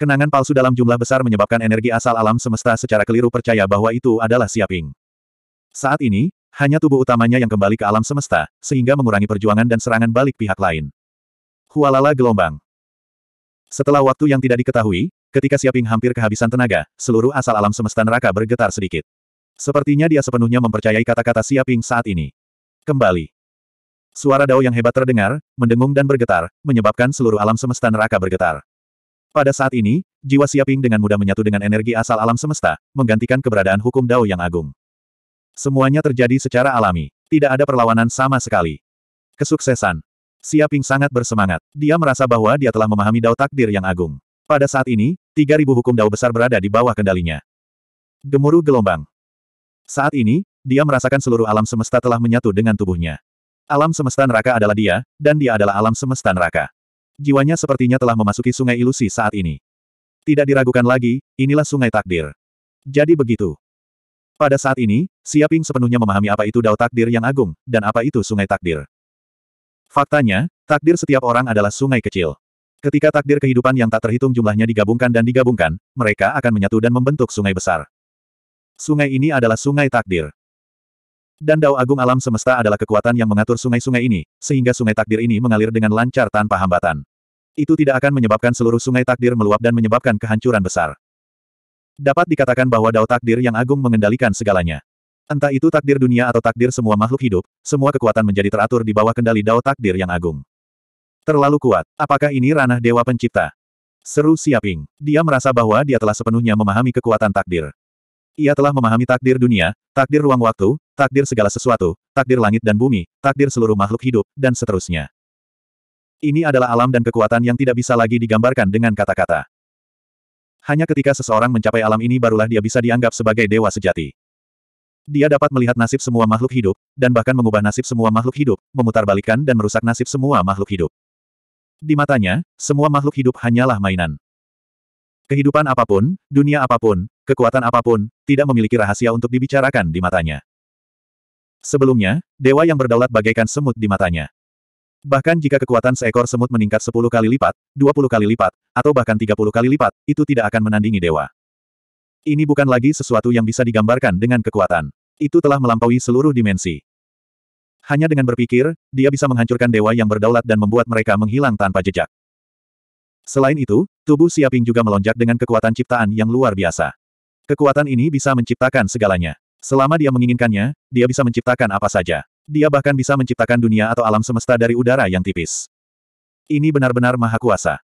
Kenangan palsu dalam jumlah besar menyebabkan energi asal alam semesta secara keliru percaya bahwa itu adalah Siaping. Saat ini, hanya tubuh utamanya yang kembali ke alam semesta, sehingga mengurangi perjuangan dan serangan balik pihak lain. Hualala gelombang. Setelah waktu yang tidak diketahui, ketika Siaping hampir kehabisan tenaga, seluruh asal alam semesta neraka bergetar sedikit. Sepertinya dia sepenuhnya mempercayai kata-kata Siaping saat ini. Kembali. Suara Dao yang hebat terdengar, mendengung dan bergetar, menyebabkan seluruh alam semesta neraka bergetar. Pada saat ini, jiwa Siaping dengan mudah menyatu dengan energi asal alam semesta, menggantikan keberadaan hukum Dao yang agung. Semuanya terjadi secara alami. Tidak ada perlawanan sama sekali. Kesuksesan. Siaping sangat bersemangat. Dia merasa bahwa dia telah memahami Dao takdir yang agung. Pada saat ini, 3.000 hukum Dao besar berada di bawah kendalinya. Gemuruh gelombang. Saat ini, dia merasakan seluruh alam semesta telah menyatu dengan tubuhnya. Alam semesta neraka adalah dia, dan dia adalah alam semesta neraka jiwanya sepertinya telah memasuki sungai ilusi saat ini. Tidak diragukan lagi, inilah sungai takdir. Jadi begitu. Pada saat ini, Siaping sepenuhnya memahami apa itu dao takdir yang agung, dan apa itu sungai takdir. Faktanya, takdir setiap orang adalah sungai kecil. Ketika takdir kehidupan yang tak terhitung jumlahnya digabungkan dan digabungkan, mereka akan menyatu dan membentuk sungai besar. Sungai ini adalah sungai takdir. Dan Dao Agung Alam Semesta adalah kekuatan yang mengatur sungai-sungai ini, sehingga sungai takdir ini mengalir dengan lancar tanpa hambatan. Itu tidak akan menyebabkan seluruh sungai takdir meluap dan menyebabkan kehancuran besar. Dapat dikatakan bahwa dao takdir yang agung mengendalikan segalanya. Entah itu takdir dunia atau takdir semua makhluk hidup, semua kekuatan menjadi teratur di bawah kendali dao takdir yang agung. Terlalu kuat. Apakah ini ranah dewa pencipta? Seru Siaping. Dia merasa bahwa dia telah sepenuhnya memahami kekuatan takdir. Ia telah memahami takdir dunia, takdir ruang waktu, takdir segala sesuatu, takdir langit dan bumi, takdir seluruh makhluk hidup, dan seterusnya. Ini adalah alam dan kekuatan yang tidak bisa lagi digambarkan dengan kata-kata. Hanya ketika seseorang mencapai alam ini barulah dia bisa dianggap sebagai dewa sejati. Dia dapat melihat nasib semua makhluk hidup, dan bahkan mengubah nasib semua makhluk hidup, memutarbalikkan dan merusak nasib semua makhluk hidup. Di matanya, semua makhluk hidup hanyalah mainan. Kehidupan apapun, dunia apapun, kekuatan apapun, tidak memiliki rahasia untuk dibicarakan di matanya. Sebelumnya, dewa yang berdaulat bagaikan semut di matanya. Bahkan jika kekuatan seekor semut meningkat 10 kali lipat, 20 kali lipat, atau bahkan 30 kali lipat, itu tidak akan menandingi dewa. Ini bukan lagi sesuatu yang bisa digambarkan dengan kekuatan. Itu telah melampaui seluruh dimensi. Hanya dengan berpikir, dia bisa menghancurkan dewa yang berdaulat dan membuat mereka menghilang tanpa jejak. Selain itu, tubuh Siaping juga melonjak dengan kekuatan ciptaan yang luar biasa. Kekuatan ini bisa menciptakan segalanya. Selama dia menginginkannya, dia bisa menciptakan apa saja. Dia bahkan bisa menciptakan dunia atau alam semesta dari udara yang tipis. Ini benar-benar maha kuasa.